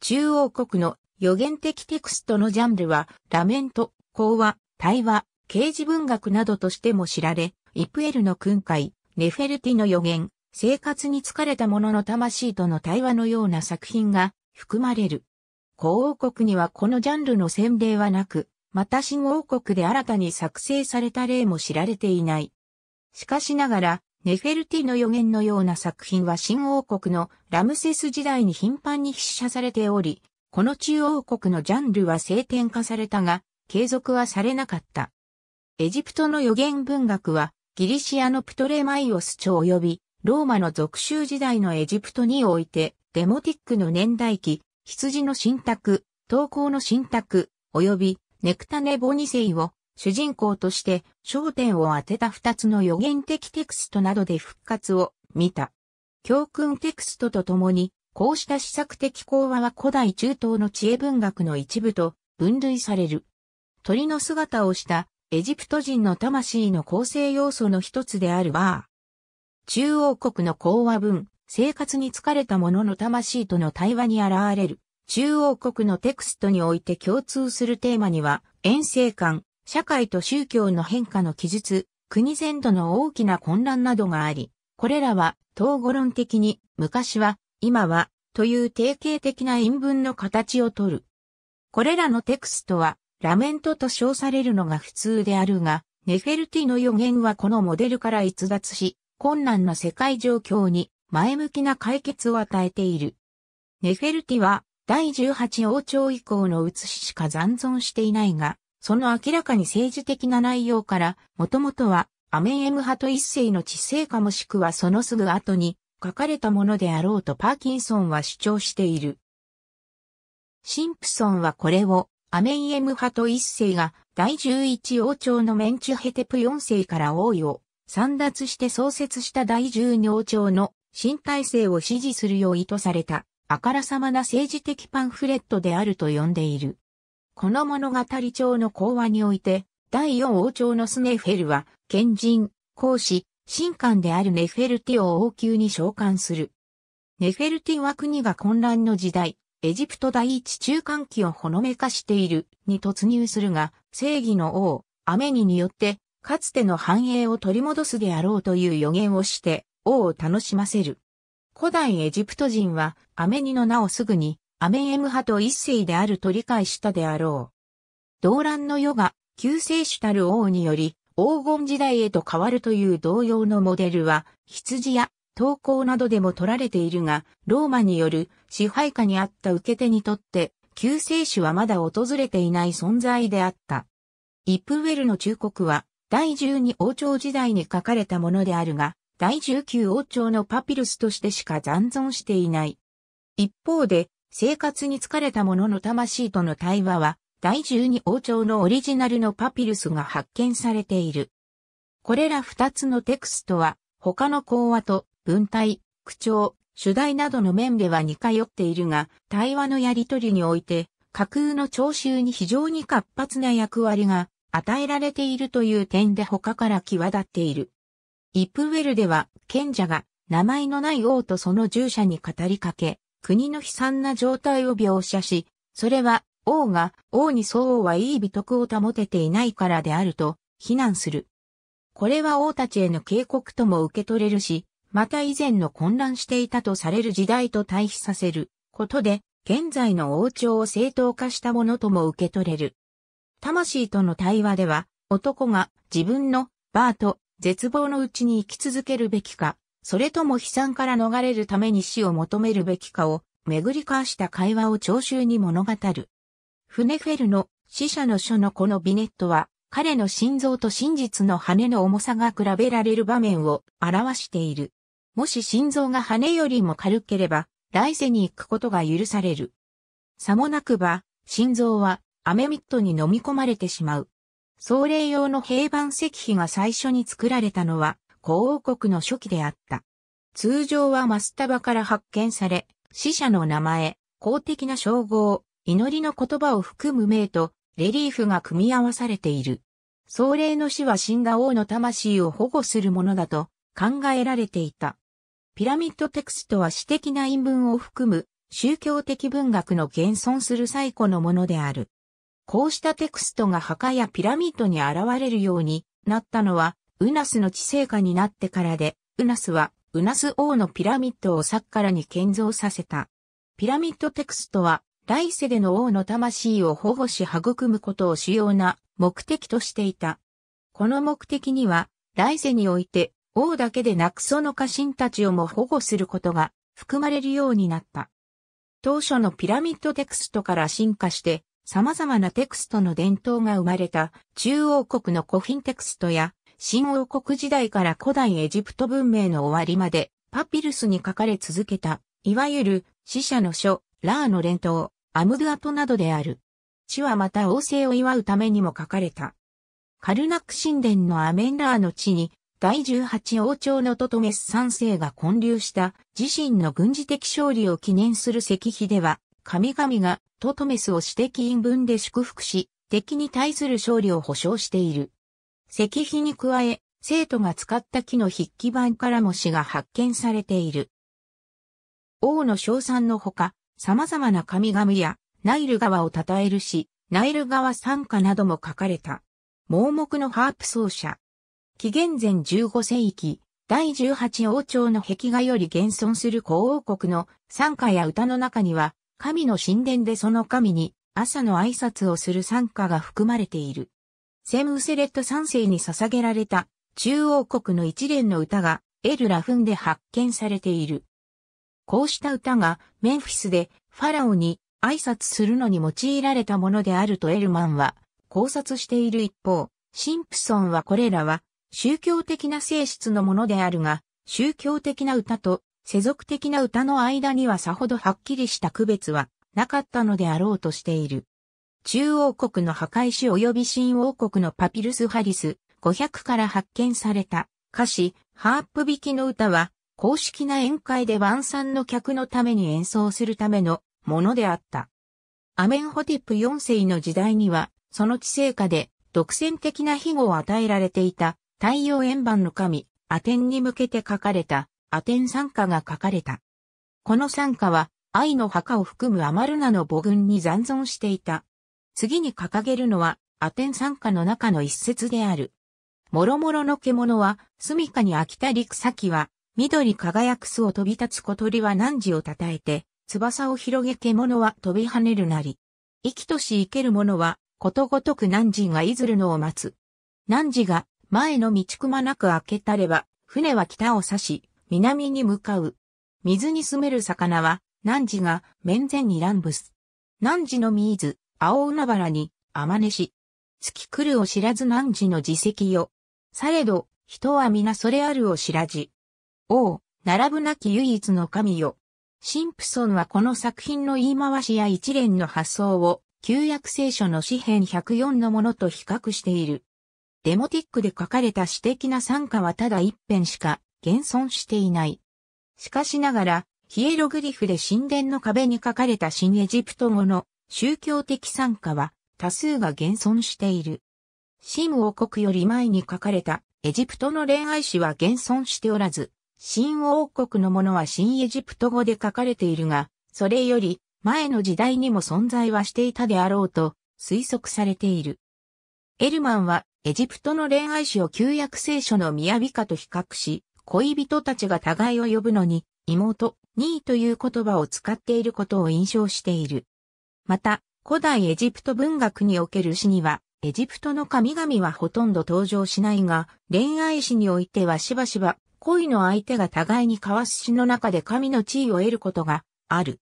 中央国の予言的テクストのジャンルは、ラメント、講話、対話、刑事文学などとしても知られ、イプエルの訓戒、ネフェルティの予言、生活に疲れた者の魂との対話のような作品が含まれる。古王国にはこのジャンルの先例はなく、また新王国で新たに作成された例も知られていない。しかしながら、ネフェルティの予言のような作品は新王国のラムセス時代に頻繁に筆写されており、この中王国のジャンルは聖典化されたが、継続はされなかった。エジプトの予言文学は、ギリシアのプトレマイオス朝及び、ローマの属州時代のエジプトにおいて、デモティックの年代記、羊の信託、投稿の信託、及びネクタネボニセイを主人公として焦点を当てた二つの予言的テクストなどで復活を見た。教訓テクストとともに、こうした試作的講話は古代中東の知恵文学の一部と分類される。鳥の姿をしたエジプト人の魂の構成要素の一つであるバー。中央国の講話文、生活に疲れた者の魂との対話に現れる。中央国のテクストにおいて共通するテーマには、遠征感、社会と宗教の変化の記述、国全土の大きな混乱などがあり、これらは統合論的に昔は、今は、という定型的な陰文の形をとる。これらのテクストは、ラメントと称されるのが普通であるが、ネフェルティの予言はこのモデルから逸脱し、困難な世界状況に前向きな解決を与えている。ネフェルティは第18王朝以降の写ししか残存していないが、その明らかに政治的な内容から、もともとはアメンエム派と一世の知性かもしくはそのすぐ後に書かれたものであろうとパーキンソンは主張している。シンプソンはこれをアメンエム派と一世が第11王朝のメンチュヘテプ4世から王位を散奪して創設した第12王朝の新体制を支持するよう意図された、あからさまな政治的パンフレットであると呼んでいる。この物語帳の講話において、第4王朝のスネフェルは、賢人、講師、神官であるネフェルティを王宮に召喚する。ネフェルティは国が混乱の時代、エジプト第一中間期をほのめかしているに突入するが、正義の王、アメニによって、かつての繁栄を取り戻すであろうという予言をして、王を楽しませる。古代エジプト人はアメニの名をすぐにアメンエム派と一世であると理解したであろう。動乱の世が救世主たる王により黄金時代へと変わるという同様のモデルは羊や投稿などでも取られているが、ローマによる支配下にあった受け手にとって救世主はまだ訪れていない存在であった。イップウェルの忠告は第12王朝時代に書かれたものであるが、第19王朝のパピルスとしてしか残存していない。一方で、生活に疲れた者の魂との対話は、第12王朝のオリジナルのパピルスが発見されている。これら2つのテクストは、他の講話と文体、口調、主題などの面では似通っているが、対話のやりとりにおいて、架空の聴衆に非常に活発な役割が与えられているという点で他から際立っている。リップウェルでは、賢者が名前のない王とその従者に語りかけ、国の悲惨な状態を描写し、それは王が王に相応はいい美徳を保てていないからであると非難する。これは王たちへの警告とも受け取れるし、また以前の混乱していたとされる時代と対比させることで、現在の王朝を正当化したものとも受け取れる。魂との対話では、男が自分のバーと絶望のうちに生き続けるべきか、それとも悲惨から逃れるために死を求めるべきかを、巡り交わした会話を聴衆に物語る。フネフェルの死者の書のこのビネットは、彼の心臓と真実の羽の重さが比べられる場面を表している。もし心臓が羽よりも軽ければ、来世に行くことが許される。さもなくば、心臓はアメミットに飲み込まれてしまう。総霊用の平板石碑が最初に作られたのは、古王国の初期であった。通常はマスタバから発見され、死者の名前、公的な称号、祈りの言葉を含む名と、レリーフが組み合わされている。総霊の死は死んだ王の魂を保護するものだと考えられていた。ピラミッドテクストは詩的な陰文を含む宗教的文学の現存する最古のものである。こうしたテクストが墓やピラミッドに現れるようになったのは、ウナスの治世下になってからで、ウナスは、ウナス王のピラミッドをサッカラに建造させた。ピラミッドテクストは、来世での王の魂を保護し育むことを主要な目的としていた。この目的には、来世において王だけでなくその家臣たちをも保護することが含まれるようになった。当初のピラミッドテクストから進化して、様々なテクストの伝統が生まれた中央国の古品テクストや新王国時代から古代エジプト文明の終わりまでパピルスに書かれ続けた、いわゆる死者の書、ラーの連統アムドアトなどである。地はまた王政を祝うためにも書かれた。カルナック神殿のアメンラーの地に、第18王朝のトトメス3世が建立した自身の軍事的勝利を記念する石碑では、神々がトトメスを私的因分で祝福し、敵に対する勝利を保証している。石碑に加え、生徒が使った木の筆記板からも詩が発見されている。王の称賛のほか、様々な神々やナイル川を称える詩、ナイル川参加なども書かれた。盲目のハープ奏者。紀元前15世紀、第18王朝の壁画より現存する皇王国の参加や歌の中には、神の神殿でその神に朝の挨拶をする参加が含まれている。セムウセレット3世に捧げられた中央国の一連の歌がエル・ラフンで発見されている。こうした歌がメンフィスでファラオに挨拶するのに用いられたものであるとエルマンは考察している一方、シンプソンはこれらは宗教的な性質のものであるが、宗教的な歌と世俗的な歌の間にはさほどはっきりした区別はなかったのであろうとしている。中央国の破壊史及び新王国のパピルスハリス500から発見された歌詞ハープ弾きの歌は公式な宴会で晩餐の客のために演奏するためのものであった。アメンホティップ4世の時代にはその知性下で独占的な庇護を与えられていた太陽円盤の神アテンに向けて書かれたアテン参加が書かれた。この参加は、愛の墓を含むアマルナの母群に残存していた。次に掲げるのは、アテン参加の中の一節である。諸々の獣は、住処に飽きた陸先は、緑輝く巣を飛び立つ小鳥は汝を称えて、翼を広げ獣は飛び跳ねるなり。生きとし生ける者は、ことごとく汝がいずるのを待つ。汝が、前の道くまなく開けたれば、船は北を指し、南に向かう。水に住める魚は、汝が面前に乱物。汝の水、青海原に、天根し。月来るを知らず汝の自責よ。されど、人は皆それあるを知らじ。おう、並ぶなき唯一の神よ。シンプソンはこの作品の言い回しや一連の発想を、旧約聖書の詩編104のものと比較している。デモティックで書かれた詩的な参加はただ一編しか現存していない。しかしながら、ヒエログリフで神殿の壁に書かれた新エジプト語の宗教的参加は多数が現存している。新王国より前に書かれたエジプトの恋愛史は現存しておらず、新王国のものは新エジプト語で書かれているが、それより前の時代にも存在はしていたであろうと推測されている。エルマンはエジプトの恋愛史を旧約聖書の雅歌と比較し、恋人たちが互いを呼ぶのに、妹、兄という言葉を使っていることを印象している。また、古代エジプト文学における詩には、エジプトの神々はほとんど登場しないが、恋愛詩においてはしばしば、恋の相手が互いに交わす詩の中で神の地位を得ることがある。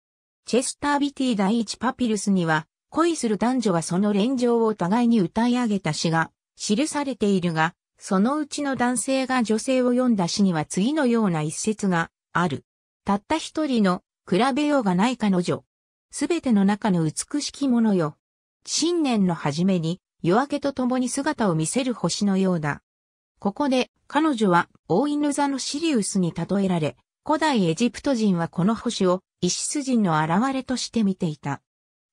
チェスタービティ第一パピルスには、恋する男女がその連情を互いに歌い上げた詩が記されているが、そのうちの男性が女性を読んだ詩には次のような一節がある。たった一人の比べようがない彼女。すべての中の美しきものよ。新年の初めに夜明けと共に姿を見せる星のようだ。ここで彼女は大犬座のシリウスに例えられ、古代エジプト人はこの星を石筋の現れとして見ていた。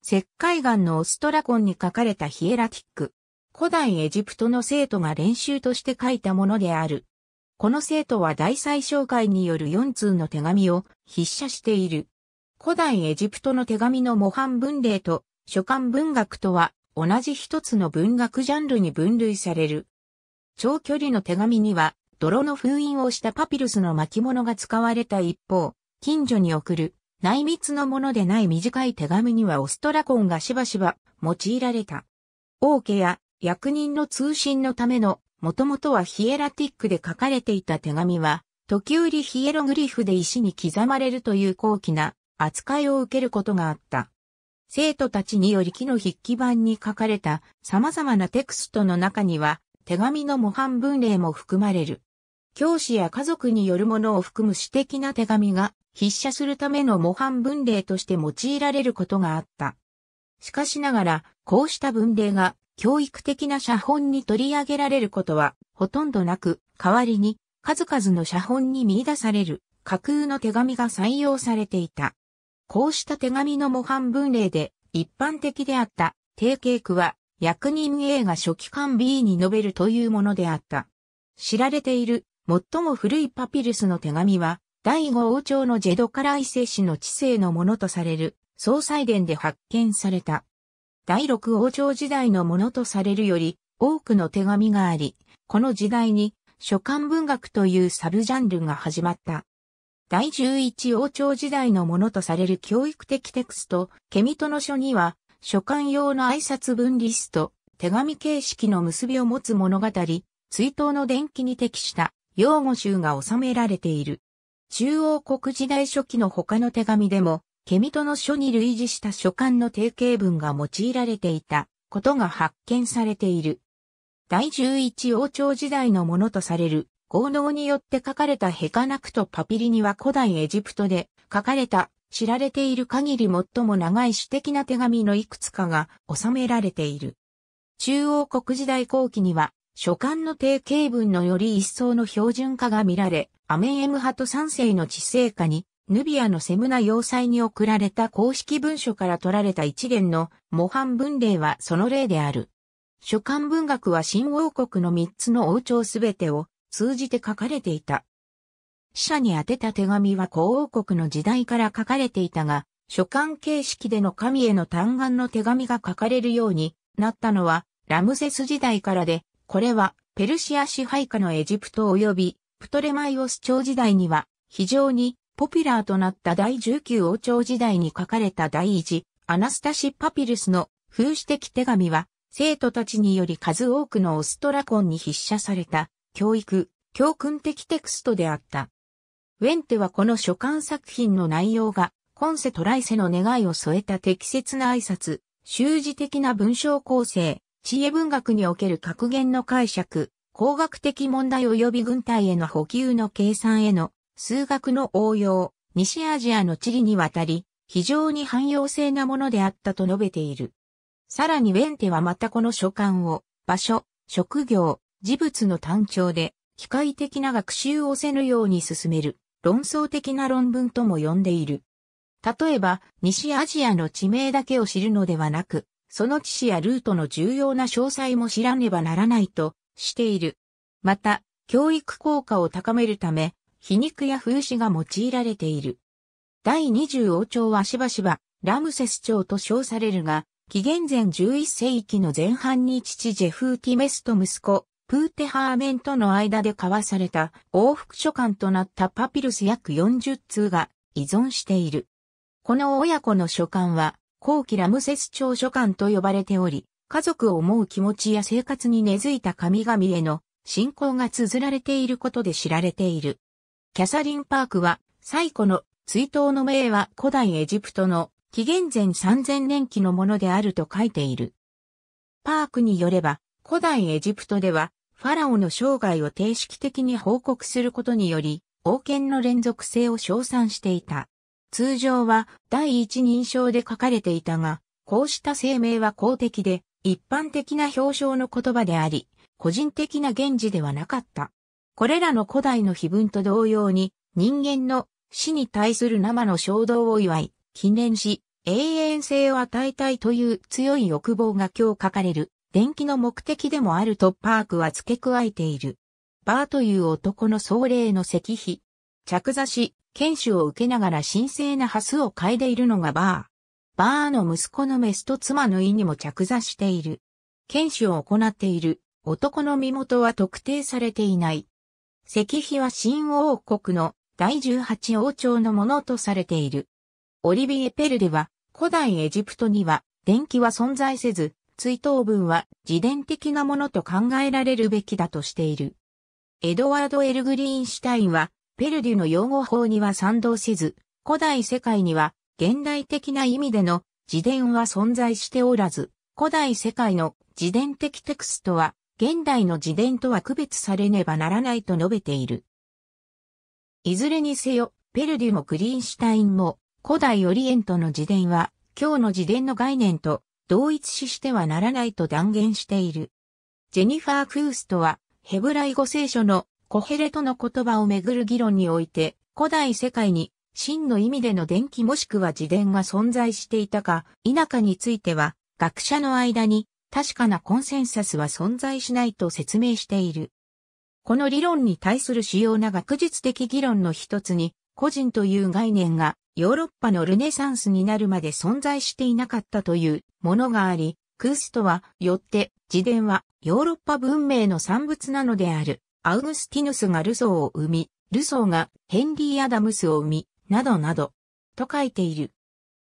石灰岩のオストラコンに書かれたヒエラティック、古代エジプトの生徒が練習として書いたものである。この生徒は大祭商会による4通の手紙を筆写している。古代エジプトの手紙の模範文例と書簡文学とは同じ一つの文学ジャンルに分類される。長距離の手紙には泥の封印をしたパピルスの巻物が使われた一方、近所に送る内密のものでない短い手紙にはオストラコンがしばしば用いられた。王家や役人の通信のための、もともとはヒエラティックで書かれていた手紙は、時折ヒエログリフで石に刻まれるという高貴な扱いを受けることがあった。生徒たちにより木の筆記板に書かれた様々なテクストの中には、手紙の模範文例も含まれる。教師や家族によるものを含む私的な手紙が筆写するための模範文例として用いられることがあった。しかしながら、こうした文例が教育的な写本に取り上げられることはほとんどなく、代わりに数々の写本に見出される架空の手紙が採用されていた。こうした手紙の模範文例で一般的であった定型句は役人 A が初期間 B に述べるというものであった。知られている最も古いパピルスの手紙は第五王朝のジェドカライセ氏の知性のものとされる総裁殿で発見された。第六王朝時代のものとされるより多くの手紙があり、この時代に書簡文学というサブジャンルが始まった。第11王朝時代のものとされる教育的テクスト、ケミトの書には、書簡用の挨拶文リスト、手紙形式の結びを持つ物語、追悼の伝記に適した用語集が収められている。中央国時代初期の他の手紙でも、ケミトの書に類似した書簡の定型文が用いられていたことが発見されている。第11王朝時代のものとされる、豪農によって書かれたヘカナクとパピリには古代エジプトで書かれた、知られている限り最も長い詩的な手紙のいくつかが収められている。中央国時代後期には、書簡の定型文のより一層の標準化が見られ、アメンエム派と三世の知性化にヌビアのセムナ要塞に送られた公式文書から取られた一連の模範文例はその例である。書簡文学は新王国の三つの王朝すべてを通じて書かれていた。死者に宛てた手紙は古王国の時代から書かれていたが、書簡形式での神への嘆願の手紙が書かれるようになったのはラムセス時代からで、これはペルシア支配下のエジプト及びプトレマイオス朝時代には非常にポピュラーとなった第19王朝時代に書かれた第一、アナスタシ・パピルスの風刺的手紙は、生徒たちにより数多くのオストラコンに筆写された、教育、教訓的テクストであった。ウェンテはこの書簡作品の内容が、今世トライセの願いを添えた適切な挨拶、修辞的な文章構成、知恵文学における格言の解釈、工学的問題及び軍隊への補給の計算への数学の応用、西アジアの地理にわたり、非常に汎用性なものであったと述べている。さらにウェンテはまたこの書簡を、場所、職業、事物の単調で、機械的な学習をせぬように進める、論争的な論文とも呼んでいる。例えば、西アジアの地名だけを知るのではなく、その地史やルートの重要な詳細も知らねばならないとしている。また、教育効果を高めるため、皮肉や風刺が用いられている。第二十王朝はしばしば、ラムセス朝と称されるが、紀元前11世紀の前半に父ジェフーティメスと息子、プーテハーメンとの間で交わされた往復書簡となったパピルス約40通が依存している。この親子の書簡は、後期ラムセス朝書簡と呼ばれており、家族を思う気持ちや生活に根付いた神々への信仰が綴られていることで知られている。キャサリン・パークは、最古の追悼の名は古代エジプトの紀元前3000年期のものであると書いている。パークによれば、古代エジプトでは、ファラオの生涯を定式的に報告することにより、王権の連続性を称賛していた。通常は第一人称で書かれていたが、こうした声明は公的で、一般的な表彰の言葉であり、個人的な言事ではなかった。これらの古代の碑文と同様に、人間の死に対する生の衝動を祝い、記念し、永遠性を与えたいという強い欲望が今日書かれる、伝記の目的でもあるとパークは付け加えている。バーという男の壮霊の石碑。着座し、剣手を受けながら神聖なハスを嗅いでいるのがバー。バーの息子のメスと妻の意にも着座している。剣手を行っている男の身元は特定されていない。石碑は新王国の第18王朝のものとされている。オリビエ・ペルでは、古代エジプトには、電気は存在せず、追悼文は自伝的なものと考えられるべきだとしている。エドワード・エル・グリーンシュタインは、ペルデュの用語法には賛同せず、古代世界には現代的な意味での自伝は存在しておらず、古代世界の自伝的テクストは現代の自伝とは区別されねばならないと述べている。いずれにせよ、ペルデュもグリーンシュタインも、古代オリエントの自伝は、今日の自伝の概念と同一視してはならないと断言している。ジェニファー・クーストは、ヘブライ語聖書のコヘレトの言葉をめぐる議論において、古代世界に真の意味での伝記もしくは自伝が存在していたか否かについては、学者の間に確かなコンセンサスは存在しないと説明している。この理論に対する主要な学術的議論の一つに、個人という概念がヨーロッパのルネサンスになるまで存在していなかったというものがあり、クーストはよって自伝はヨーロッパ文明の産物なのであるアウグスティヌスがルソーを生み、ルソーがヘンリー・アダムスを生み、などなど、と書いている。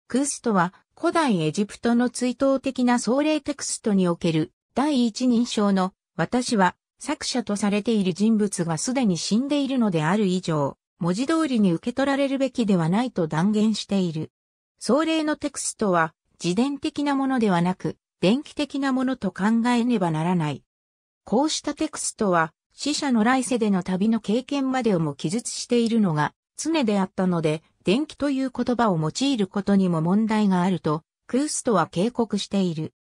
クーストは古代エジプトの追悼的な壮麗テクストにおける第一人称の私は作者とされている人物がすでに死んでいるのである以上、文字通りに受け取られるべきではないと断言している。壮麗のテクストは自伝的なものではなく、電気的なものと考えねばならない。こうしたテクストは死者の来世での旅の経験までをも記述しているのが常であったので、電気という言葉を用いることにも問題があると、クーストは警告している。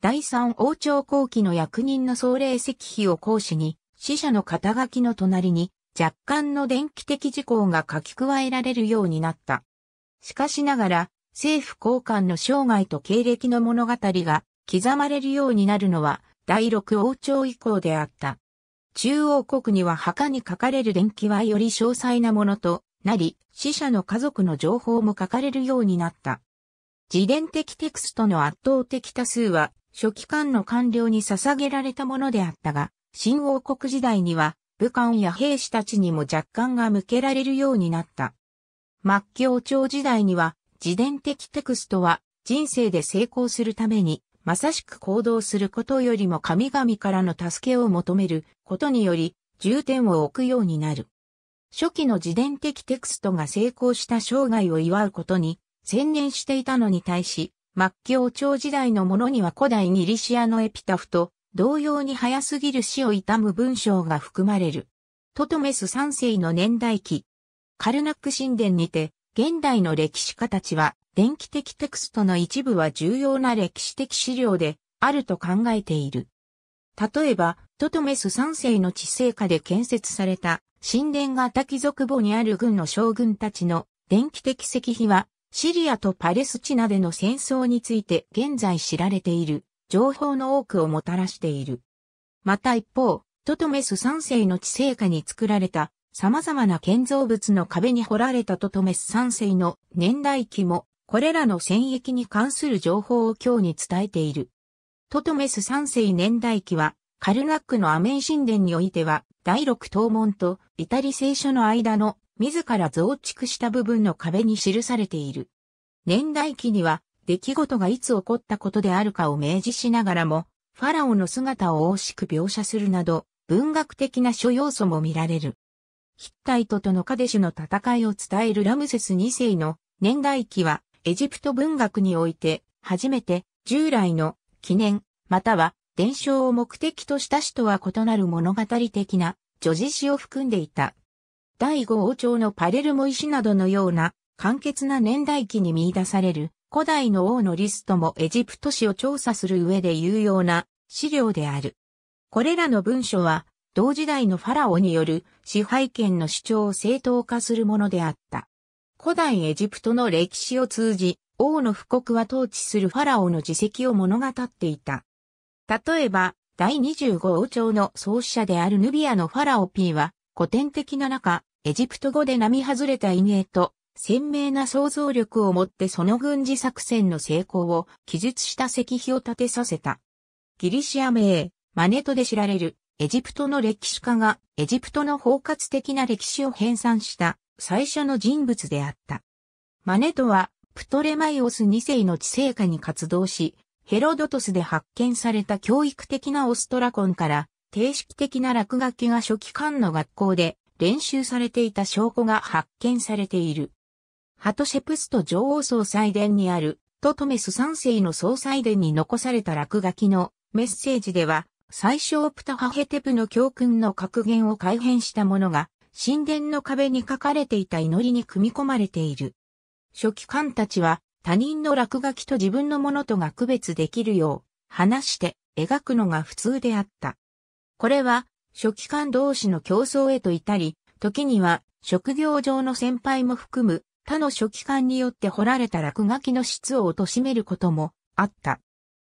第三王朝後期の役人の総霊石碑を講師に、死者の肩書きの隣に、若干の電気的事項が書き加えられるようになった。しかしながら、政府高官の生涯と経歴の物語が刻まれるようになるのは、第六王朝以降であった。中央国には墓に書かれる電気はより詳細なものとなり、死者の家族の情報も書かれるようになった。自伝的テクストの圧倒的多数は、初期間の官僚に捧げられたものであったが、新王国時代には、武漢や兵士たちにも若干が向けられるようになった。末期王朝時代には、自伝的テクストは、人生で成功するために、まさしく行動することよりも神々からの助けを求めることにより、重点を置くようになる。初期の自伝的テクストが成功した生涯を祝うことに専念していたのに対し、末期王朝時代のものには古代ギリシアのエピタフと同様に早すぎる死を悼む文章が含まれる。トトメス3世の年代記。カルナック神殿にて、現代の歴史家たちは、電気的テクストの一部は重要な歴史的資料であると考えている。例えば、トトメス3世の地政下で建設された神殿型貴族墓にある軍の将軍たちの電気的石碑は、シリアとパレスチナでの戦争について現在知られている情報の多くをもたらしている。また一方、トトメス3世の治世下に作られた様々な建造物の壁に掘られたトトメス3世の年代記も、これらの戦役に関する情報を今日に伝えている。トトメス3世年代記は、カルナックのアメン神殿においては、第六東門とイタリ聖書の間の自ら増築した部分の壁に記されている。年代記には、出来事がいつ起こったことであるかを明示しながらも、ファラオの姿を惜しく描写するなど、文学的な諸要素も見られる。ヒッタイトとのカデシュの戦いを伝えるラムセス2世の年代記は、エジプト文学において、初めて従来の記念、または伝承を目的とした詩とは異なる物語的な叙事詩を含んでいた。第五王朝のパレルモ石などのような簡潔な年代記に見出される古代の王のリストもエジプト史を調査する上で有用な資料である。これらの文書は同時代のファラオによる支配権の主張を正当化するものであった。古代エジプトの歴史を通じ、王の布告は統治するファラオの自責を物語っていた。例えば、第25王朝の創始者であるヌビアのファラオ P は、古典的な中、エジプト語で並外れた陰影と、鮮明な想像力を持ってその軍事作戦の成功を記述した石碑を建てさせた。ギリシア名、マネトで知られる、エジプトの歴史家が、エジプトの包括的な歴史を編纂した最初の人物であった。マネトは、プトレマイオス2世の治世下に活動し、ヘロドトスで発見された教育的なオストラコンから、定式的な落書きが初期間の学校で練習されていた証拠が発見されている。ハトシェプスト女王総裁殿にある、トトメス3世の総裁殿に残された落書きのメッセージでは、最初プタハヘテプの教訓の格言を改変したものが、神殿の壁に書かれていた祈りに組み込まれている。初期官たちは、他人の落書きと自分のものとが区別できるよう、話して描くのが普通であった。これは、書記官同士の競争へと至り、時には、職業上の先輩も含む、他の書記官によって掘られた落書きの質を貶めることもあった。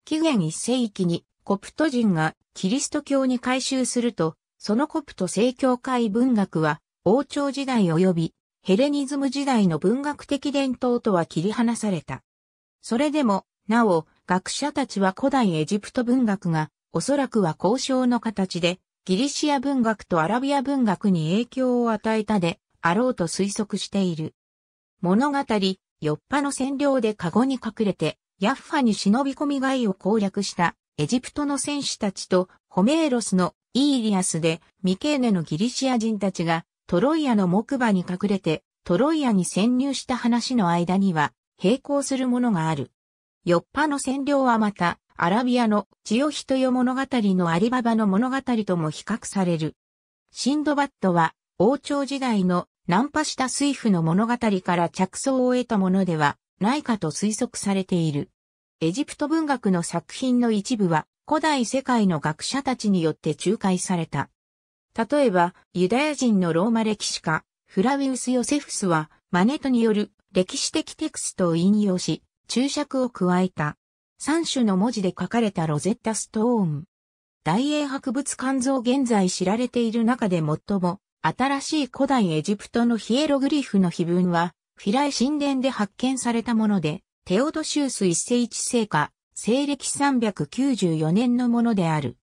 紀元1世紀にコプト人がキリスト教に改宗すると、そのコプト正教会文学は王朝時代及びヘレニズム時代の文学的伝統とは切り離された。それでも、なお、学者たちは古代エジプト文学が、おそらくは交渉の形で、ギリシア文学とアラビア文学に影響を与えたで、あろうと推測している。物語、よっぱの占領でカゴに隠れて、ヤッファに忍び込み害を攻略したエジプトの戦士たちとホメーロスのイーリアスでミケーネのギリシア人たちがトロイアの木馬に隠れて、トロイアに潜入した話の間には、並行するものがある。ヨッパの占領はまた、アラビアの千代トヨ物語のアリババの物語とも比較される。シンドバットは、王朝時代のナンパした水夫の物語から着想を得たものではないかと推測されている。エジプト文学の作品の一部は古代世界の学者たちによって仲介された。例えば、ユダヤ人のローマ歴史家、フラウィウス・ヨセフスは、マネトによる歴史的テクストを引用し、注釈を加えた。三種の文字で書かれたロゼッタストーン。大英博物館像現在知られている中で最も新しい古代エジプトのヒエログリフの碑文は、フィライ神殿で発見されたもので、テオドシウス一世一世か、西暦394年のものである。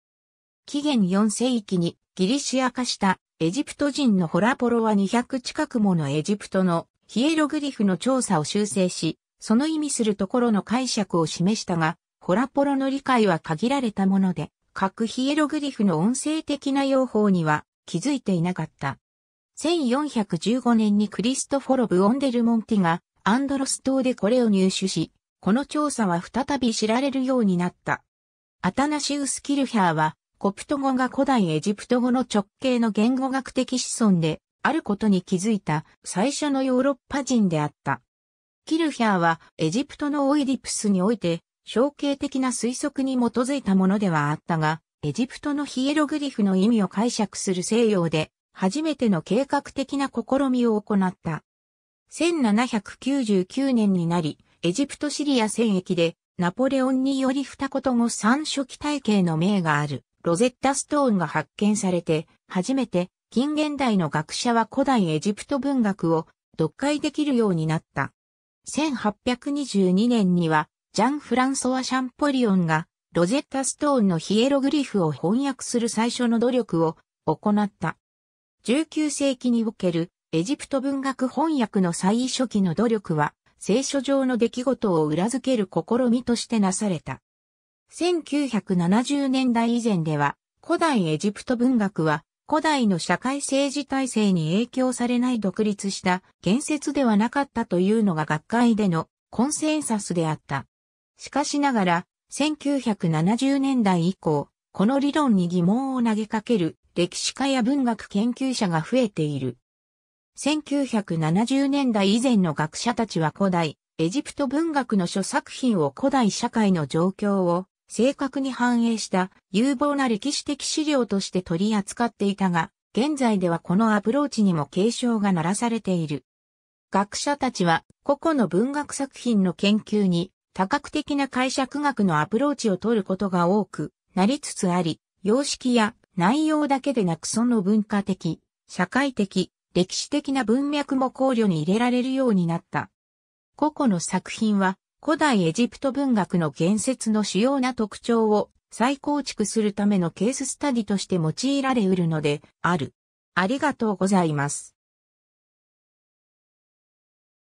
紀元4世紀にギリシア化したエジプト人のホラポロは200近くものエジプトのヒエログリフの調査を修正し、その意味するところの解釈を示したが、ホラポロの理解は限られたもので、各ヒエログリフの音声的な用法には気づいていなかった。1415年にクリストフォロブ・オンデルモンティがアンドロス島でこれを入手し、この調査は再び知られるようになった。アタナシウス・キルヒャーはコプト語が古代エジプト語の直系の言語学的子孫で、あることに気づいた最初のヨーロッパ人であった。キルヒャーはエジプトのオイディプスにおいて、象形的な推測に基づいたものではあったが、エジプトのヒエログリフの意味を解釈する西洋で、初めての計画的な試みを行った。1799年になり、エジプトシリア戦役で、ナポレオンにより二言語三初期体系の名がある。ロゼッタストーンが発見されて、初めて近現代の学者は古代エジプト文学を読解できるようになった。1822年には、ジャン・フランソワ・シャンポリオンが、ロゼッタストーンのヒエログリフを翻訳する最初の努力を行った。19世紀におけるエジプト文学翻訳の最初期の努力は、聖書上の出来事を裏付ける試みとしてなされた。1970年代以前では、古代エジプト文学は、古代の社会政治体制に影響されない独立した言説ではなかったというのが学会でのコンセンサスであった。しかしながら、1970年代以降、この理論に疑問を投げかける歴史家や文学研究者が増えている。1970年代以前の学者たちは古代、エジプト文学の諸作品を古代社会の状況を正確に反映した有望な歴史的資料として取り扱っていたが、現在ではこのアプローチにも警鐘が鳴らされている。学者たちは個々の文学作品の研究に多角的な解釈学のアプローチを取ることが多くなりつつあり、様式や内容だけでなくその文化的、社会的、歴史的な文脈も考慮に入れられるようになった。個々の作品は古代エジプト文学の言説の主要な特徴を再構築するためのケーススタディとして用いられうるのである。ありがとうございます。